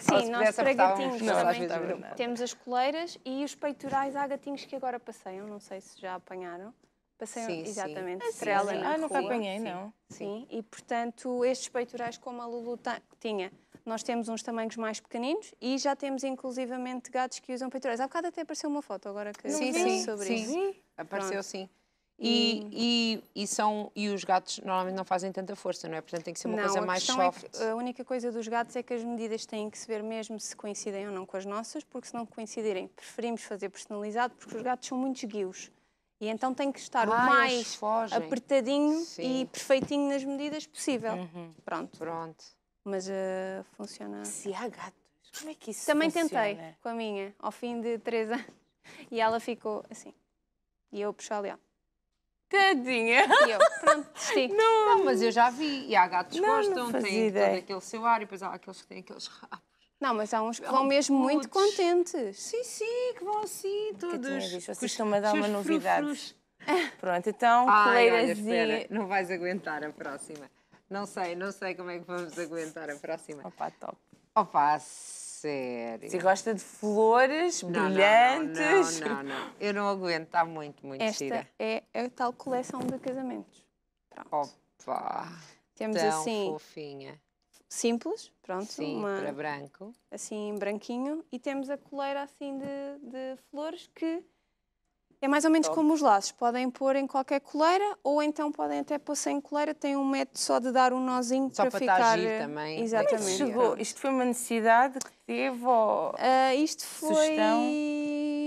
Sim, nós para gatinhos não, também temos as coleiras e os peitorais há gatinhos que agora passeiam, não sei se já apanharam. Passeiam, sim, exatamente, ah, sim. estrela sim. na Ah, nunca apanhei, não. Sim. e portanto estes peitorais como a Lulu tinha, nós temos uns tamanhos mais pequeninos e já temos inclusivamente gatos que usam peitorais. Há bocado até apareceu uma foto agora que sim, sim, sobre sim. isso. Sim, apareceu Pronto. sim. E, hum. e, e, são, e os gatos normalmente não fazem tanta força, não é? Portanto, tem que ser uma não, coisa mais é soft. É a única coisa dos gatos é que as medidas têm que se ver mesmo se coincidem ou não com as nossas, porque se não coincidirem, preferimos fazer personalizado, porque os gatos são muito esguios. E então tem que estar ah, o mais apertadinho Sim. e perfeitinho nas medidas possível. Uhum. Pronto. Pronto. Mas uh, funciona. Se há gatos, como é que isso Também funciona? tentei com a minha, ao fim de três anos. E ela ficou assim. E eu puxei ali, ó. Tadinha! E eu, pronto, desisti. Não. não, mas eu já vi. E há gatos que não, gostam, não têm ideia. todo aquele seu ar, e depois há aqueles que têm aqueles rabos. Não, mas há uns que vão mesmo muito contentes. Sim, sim, que vão assim, todos. Visto, vocês estão a dar uma novidade. Pronto, então, coleirazinha. não vais aguentar a próxima. Não sei, não sei como é que vamos aguentar a próxima. Opa, top. Opa, sério. Você gosta de flores não, brilhantes? Não não, não não, não, Eu não aguento, está muito, muito Esta gira. É a tal coleção de casamentos. Pronto. Opa! Temos tão assim. Fofinha. Simples, pronto. Sim, uma, para branco. Assim, branquinho. E temos a coleira assim de, de flores que é mais ou menos como os laços, podem pôr em qualquer coleira ou então podem até pôr sem coleira, tem um método só de dar um nozinho só para, para ficar... Só para agir eh, também. Exatamente. Chegou, oh, isto foi uma necessidade que teve ou... Uh, isto foi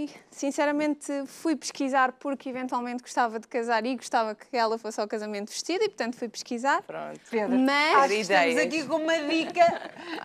e sinceramente fui pesquisar porque eventualmente gostava de casar e gostava que ela fosse ao casamento vestida e portanto fui pesquisar. Pronto, Pedro, mas estamos aqui com uma dica.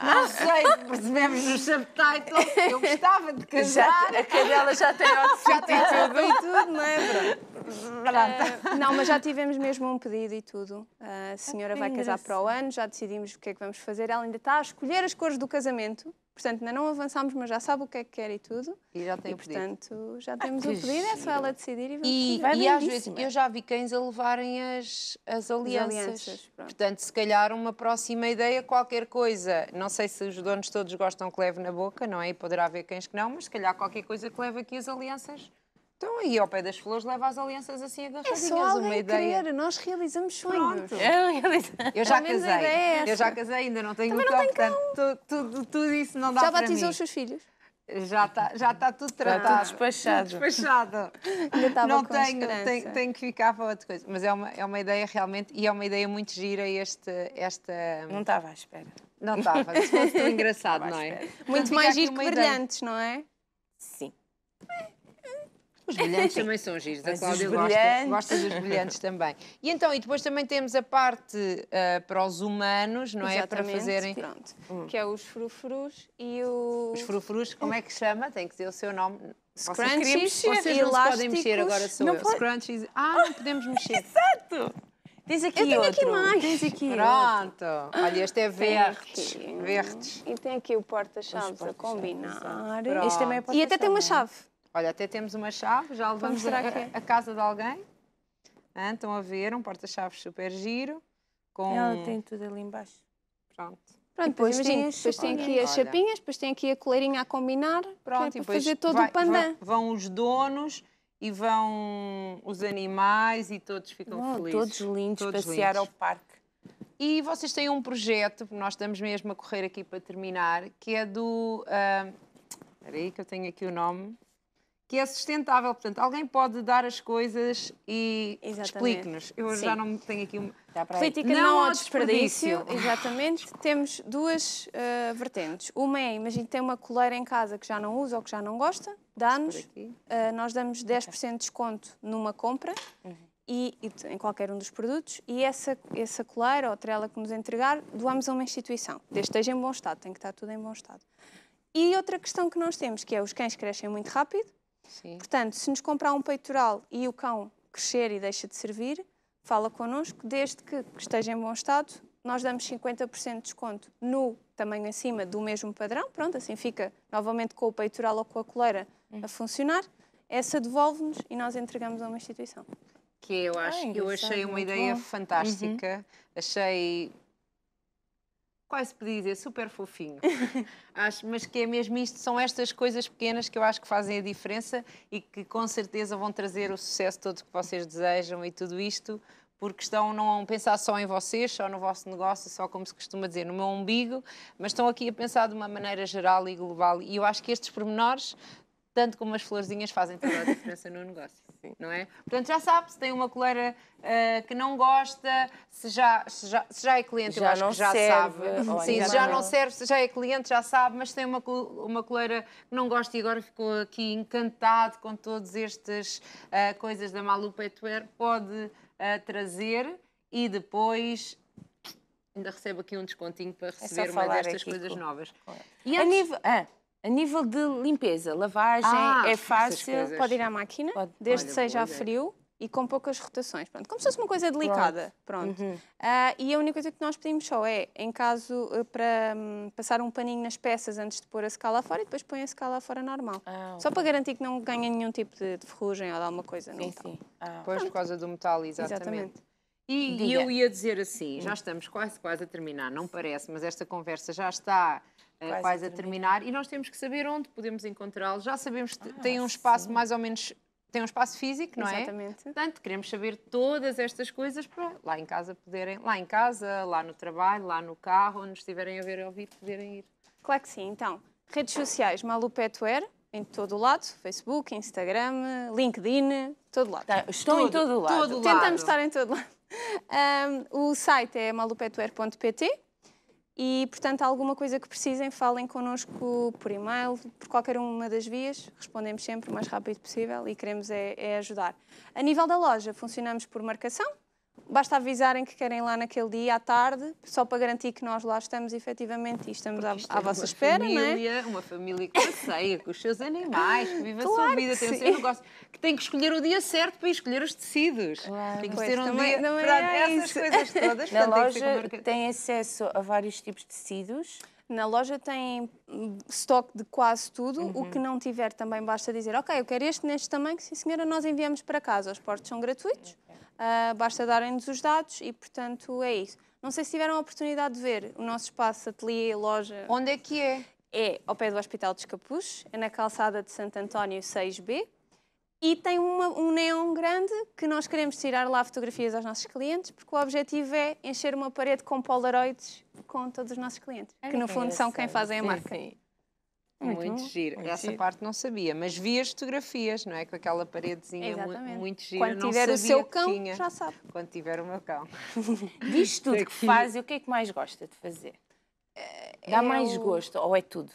Não ah. sei, percebemos no subtitle. Eu gostava de casar. Já, a cadela já tem já tem tudo e tudo, não é? Pronto. Uh, não, mas já tivemos mesmo um pedido e tudo. Uh, a senhora ah, vai casar para o ano, já decidimos o que é que vamos fazer. Ela ainda está a escolher as cores do casamento. Portanto, ainda não avançámos, mas já sabe o que é que quer e tudo. E já tem e, o pedido. portanto, já ah, temos ah, o pedido, é só ela decidir e vamos E, e às vezes eu já vi cães a levarem as, as alianças. As alianças portanto, se calhar uma próxima ideia, qualquer coisa. Não sei se os donos todos gostam que leve na boca, não é? E poderá haver cães que não, mas se calhar qualquer coisa que leve aqui as alianças então aí ao pé das flores leva as alianças assim agarradinhas, é só uma ideia. Querer. Nós realizamos sonhos. É, eu já casei. É eu já casei, ainda não tenho Também não tenho portanto, tudo, tudo isso não dá já para mim. Já batizou os seus filhos? Já está já tá tudo tá tratado. Está tudo despachado. Tudo despachado. Ainda não tenho, tenho, tenho, que ficar para outra coisa. Mas é uma, é uma ideia realmente, e é uma ideia muito gira este, esta... Não estava à espera. Não estava, se fosse tão engraçado, não, é? Muito mais giro que brilhantes, não é? Sim. É. Os brilhantes também são giros, a Cláudia gosta, gosta dos brilhantes também. E então, e depois também temos a parte uh, para os humanos, não é? para fazerem. Pronto, hum. que é os frufrus e o. Os frufrus, como é que chama? Tem que dizer o seu nome. Scrunchies, vocês, vocês não podem mexer, agora sou não eu. Pode... Scrunchies, ah, não podemos mexer. Exato! Tens aqui Eu tenho outro. aqui mais. Tens aqui Pronto. Outro. Olha, este é verde Verdes. E tem aqui o porta-chaves para a combinar. Este também é porta E até tem uma é? chave. Olha, até temos uma chave, já levamos a, a, casa de alguém. Ah, estão a ver, um porta-chaves super giro. Com... Ela tem tudo ali embaixo. Pronto. Pronto, depois, tem, as... depois tem aqui as chapinhas, depois tem aqui a coleirinha a combinar, é Pronto, é e para fazer todo vai, o pandan. Vão, vão os donos e vão os animais e todos ficam Não, felizes. Todos lindos, todos passear lindos. ao parque. E vocês têm um projeto, nós estamos mesmo a correr aqui para terminar, que é do... Uh, espera aí que eu tenho aqui o nome que é sustentável. Portanto, alguém pode dar as coisas e explique-nos. Eu Sim. já não tenho aqui uma. Política não, não ao desperdício. desperdício. Exatamente. Temos duas uh, vertentes. Uma é, imagina, tem uma coleira em casa que já não usa ou que já não gosta, dá-nos. Uh, nós damos 10% de desconto numa compra. Uhum. E, e, em qualquer um dos produtos e essa, essa coleira ou trela que nos entregar doamos a uma instituição, desde que esteja em bom estado, tem que estar tudo em bom estado. E outra questão que nós temos, que é os cães crescem muito rápido, Sim. Portanto, se nos comprar um peitoral e o cão crescer e deixa de servir, fala connosco, desde que esteja em bom estado, nós damos 50% de desconto no tamanho acima do mesmo padrão, pronto, assim fica novamente com o peitoral ou com a coleira hum. a funcionar, essa devolve-nos e nós entregamos a uma instituição. Que eu acho, ah, eu achei uma ideia bom. fantástica, uhum. achei quase podia dizer super fofinho. acho, mas que é mesmo isto, são estas coisas pequenas que eu acho que fazem a diferença e que com certeza vão trazer o sucesso todo que vocês desejam e tudo isto, porque estão não a pensar só em vocês, só no vosso negócio, só como se costuma dizer, no meu umbigo, mas estão aqui a pensar de uma maneira geral e global. E eu acho que estes pormenores tanto como as florzinhas fazem toda a diferença no negócio, Sim. não é? Portanto, já sabe, se tem uma coleira uh, que não gosta, se já, se já, se já é cliente, já eu acho que já serve, sabe. Sim, se já não. serve, se já é cliente, já sabe, mas se tem uma, uma coleira que não gosta e agora ficou aqui encantado com todas estas uh, eh, coisas da Malu Petware, pode uh, trazer e depois ainda recebe aqui um descontinho para é receber é uma destas aqui, coisas novas. E antes... a nível... Ah. A nível de limpeza, lavagem ah, é fácil. Pode ir à máquina, Pode. desde que seja a frio e com poucas rotações. Pronto, como se fosse uma coisa delicada. Pronto. Uhum. Uh, e a única coisa que nós pedimos só é, em caso, uh, para um, passar um paninho nas peças antes de pôr a escala fora e depois põe a escala fora normal. Ah, só para garantir que não ganha nenhum tipo de, de ferrugem ou de alguma coisa. Sim, sim. Ah. Pois, por causa do metal, exatamente. exatamente. E Diga. eu ia dizer assim, já hum. estamos quase, quase a terminar, não parece, mas esta conversa já está eh, quase, quase a, terminar. a terminar e nós temos que saber onde podemos encontrá-lo. Já sabemos que ah, tem um espaço sim. mais ou menos tem um espaço físico, não Exatamente. é? Exatamente. Portanto, queremos saber todas estas coisas para lá em casa poderem, lá em casa, lá no trabalho, lá no carro, onde estiverem a ver ou ouvir, poderem ir. Claro que sim. Então, redes sociais, Malu Petwear. em todo o lado, Facebook, Instagram, LinkedIn, todo lado. Tá, estou em todo o lado. Todo Tentamos lado. estar em todo lado um, o site é malupetware.pt e, portanto, alguma coisa que precisem, falem connosco por e-mail, por qualquer uma das vias, respondemos sempre o mais rápido possível e queremos é, é ajudar. A nível da loja, funcionamos por marcação, Basta avisarem que querem lá naquele dia à tarde, só para garantir que nós lá estamos efetivamente e estamos à, à é vossa espera, família, não é? Uma família que passeia com os seus animais, que vive claro a sua vida, tem o seu negócio, que tem que escolher o dia certo para escolher os tecidos. Claro. Tem que ser um também, dia. é essas isso. coisas todas. Na loja tem, tem acesso a vários tipos de tecidos. Na loja tem estoque hum, de quase tudo. Uhum. O que não tiver também basta dizer, ok, eu quero este neste tamanho, sim senhora, nós enviamos para casa. Os portos são gratuitos. Uh, basta darem-nos os dados e, portanto, é isso. Não sei se tiveram a oportunidade de ver o nosso espaço, ateliê, loja. Onde é que é? É ao pé do Hospital dos Capuz, é na calçada de Santo António 6B. E tem uma, um neon grande que nós queremos tirar lá fotografias aos nossos clientes, porque o objetivo é encher uma parede com polaroides com todos os nossos clientes, que no fundo são quem fazem a marca. Sim, sim. Muito, muito giro. Muito Essa giro. parte não sabia, mas vi as fotografias, não é? Com aquela paredezinha Exatamente. muito, giro Quando tiver o seu cão, tinha. já sabe. Quando tiver o meu cão. Diz tudo que faz e o que é que mais gosta de fazer? Eh, Dá é mais o... gosto ou é tudo?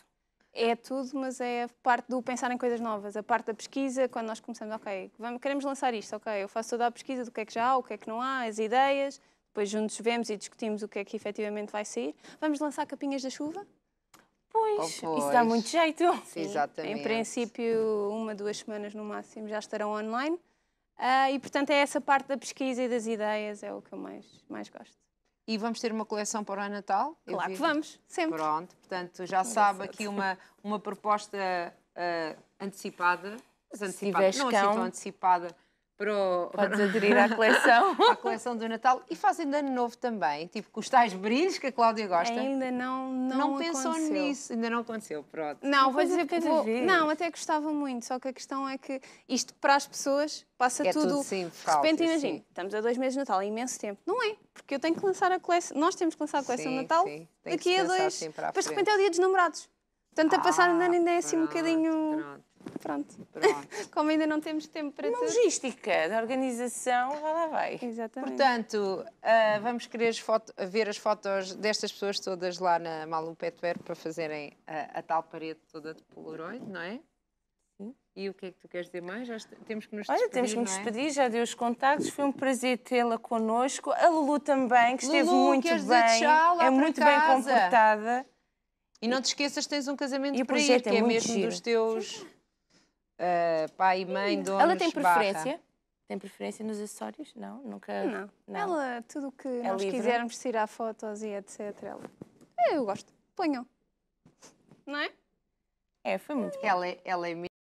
É tudo, mas é a parte do pensar em coisas novas, a parte da pesquisa, quando nós começamos, ok, vamos, queremos lançar isto, ok, eu faço toda a pesquisa do que é que já há, o que é que não há, as ideias, depois juntos vemos e discutimos o que é que efetivamente vai sair. Vamos lançar capinhas da chuva, Pois, pois, oh, isso dá muito jeito. Sim, exatamente. Em princípio, uma, duas semanas no máximo já estarão online. Uh, e, portanto, é essa parte da pesquisa e das ideias, é o que eu mais, mais gosto. E vamos ter uma coleção para o Natal? Claro que vamos, sempre. Pronto, portanto, já sabe aqui uma, uma proposta uh, antecipada. Mas antecipada, não cão. assim tão antecipada para o... Podes aderir à coleção. à coleção do Natal e fazem de ano novo também, tipo com os tais brilhos que a Cláudia gosta. Ainda não Não, não pensou nisso, ainda não aconteceu, pronto. Não, não vou dizer que vou... Não, até gostava muito, só que a questão é que isto para as pessoas passa é tudo... tudo sim, de repente, imagina, estamos a dois meses de Natal, é imenso tempo. Não é, porque eu tenho que lançar a coleção, nós temos que lançar a coleção sim, de Natal sim. daqui a dois... depois de repente é o dia dos namorados. Portanto, a ah, passar ainda é assim um bocadinho... Pronto. Pronto. Pronto. Como ainda não temos tempo para Uma tudo. logística da organização, vai lá vai. Exatamente. Portanto, uh, vamos querer foto, ver as fotos destas pessoas todas lá na Malu Petware para fazerem a, ah, a tal parede toda de Polaroid, não é? E o que é que tu queres dizer mais? Já temos que nos despedir. Olha, temos que nos é? despedir, é? já dei os contatos. foi um prazer tê-la connosco. A Lulu também, que esteve Lulu, muito bem. Tchau, é muito casa. bem comportada. E não te esqueças, tens um casamento e para ir, é que é, é mesmo giro. dos teus uh, pai e mãe, donos, Ela tem preferência? Barra. Tem preferência nos acessórios? Não, nunca. Não. não. Ela, tudo o que é nós livre. quisermos tirar fotos e etc. Ela. É, eu gosto. Ponham. Não é? É, foi muito. Ela, é, ela é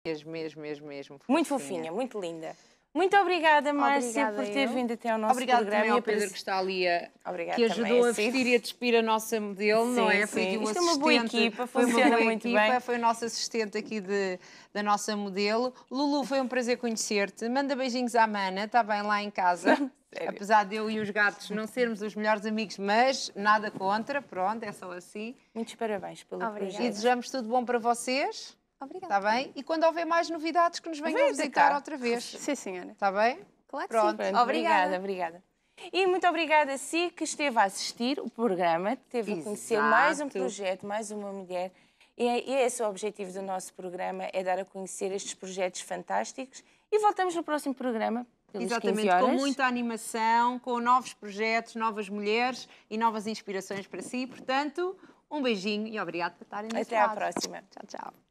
mesmo, mesmo, mesmo, mesmo. Muito fofinha, muito linda. Muito obrigada, Márcia, obrigada por ter eu. vindo até ao nosso obrigada programa. Obrigada também ao Pedro que está ali, a, que ajudou a é assim. vestir e a despir a nossa modelo, sim, não é? Foi sim. Isto é uma boa equipa, foi uma boa muito equipa, bem. foi o nosso assistente aqui de, da nossa modelo. Lulu, foi um prazer conhecer-te. Manda beijinhos à Mana, está bem lá em casa. Apesar de eu e os gatos não sermos os melhores amigos, mas nada contra, pronto, é só assim. Muitos parabéns pelo projeto. E desejamos tudo bom para vocês. Obrigada. Está bem? E quando houver mais novidades, que nos venham visitar outra vez. Sim, senhora. Está bem? Claro que Pronto. sim. Pronto. Obrigada, obrigada. E muito obrigada a si que esteve a assistir o programa, teve Exato. a conhecer mais um projeto, mais uma mulher. E, é, é esse é o objetivo do nosso programa, é dar a conhecer estes projetos fantásticos. E voltamos no próximo programa Exatamente, com muita animação, com novos projetos, novas mulheres e novas inspirações para si. Portanto, um beijinho e obrigado por estarem nesse Até à próxima. Tchau, tchau.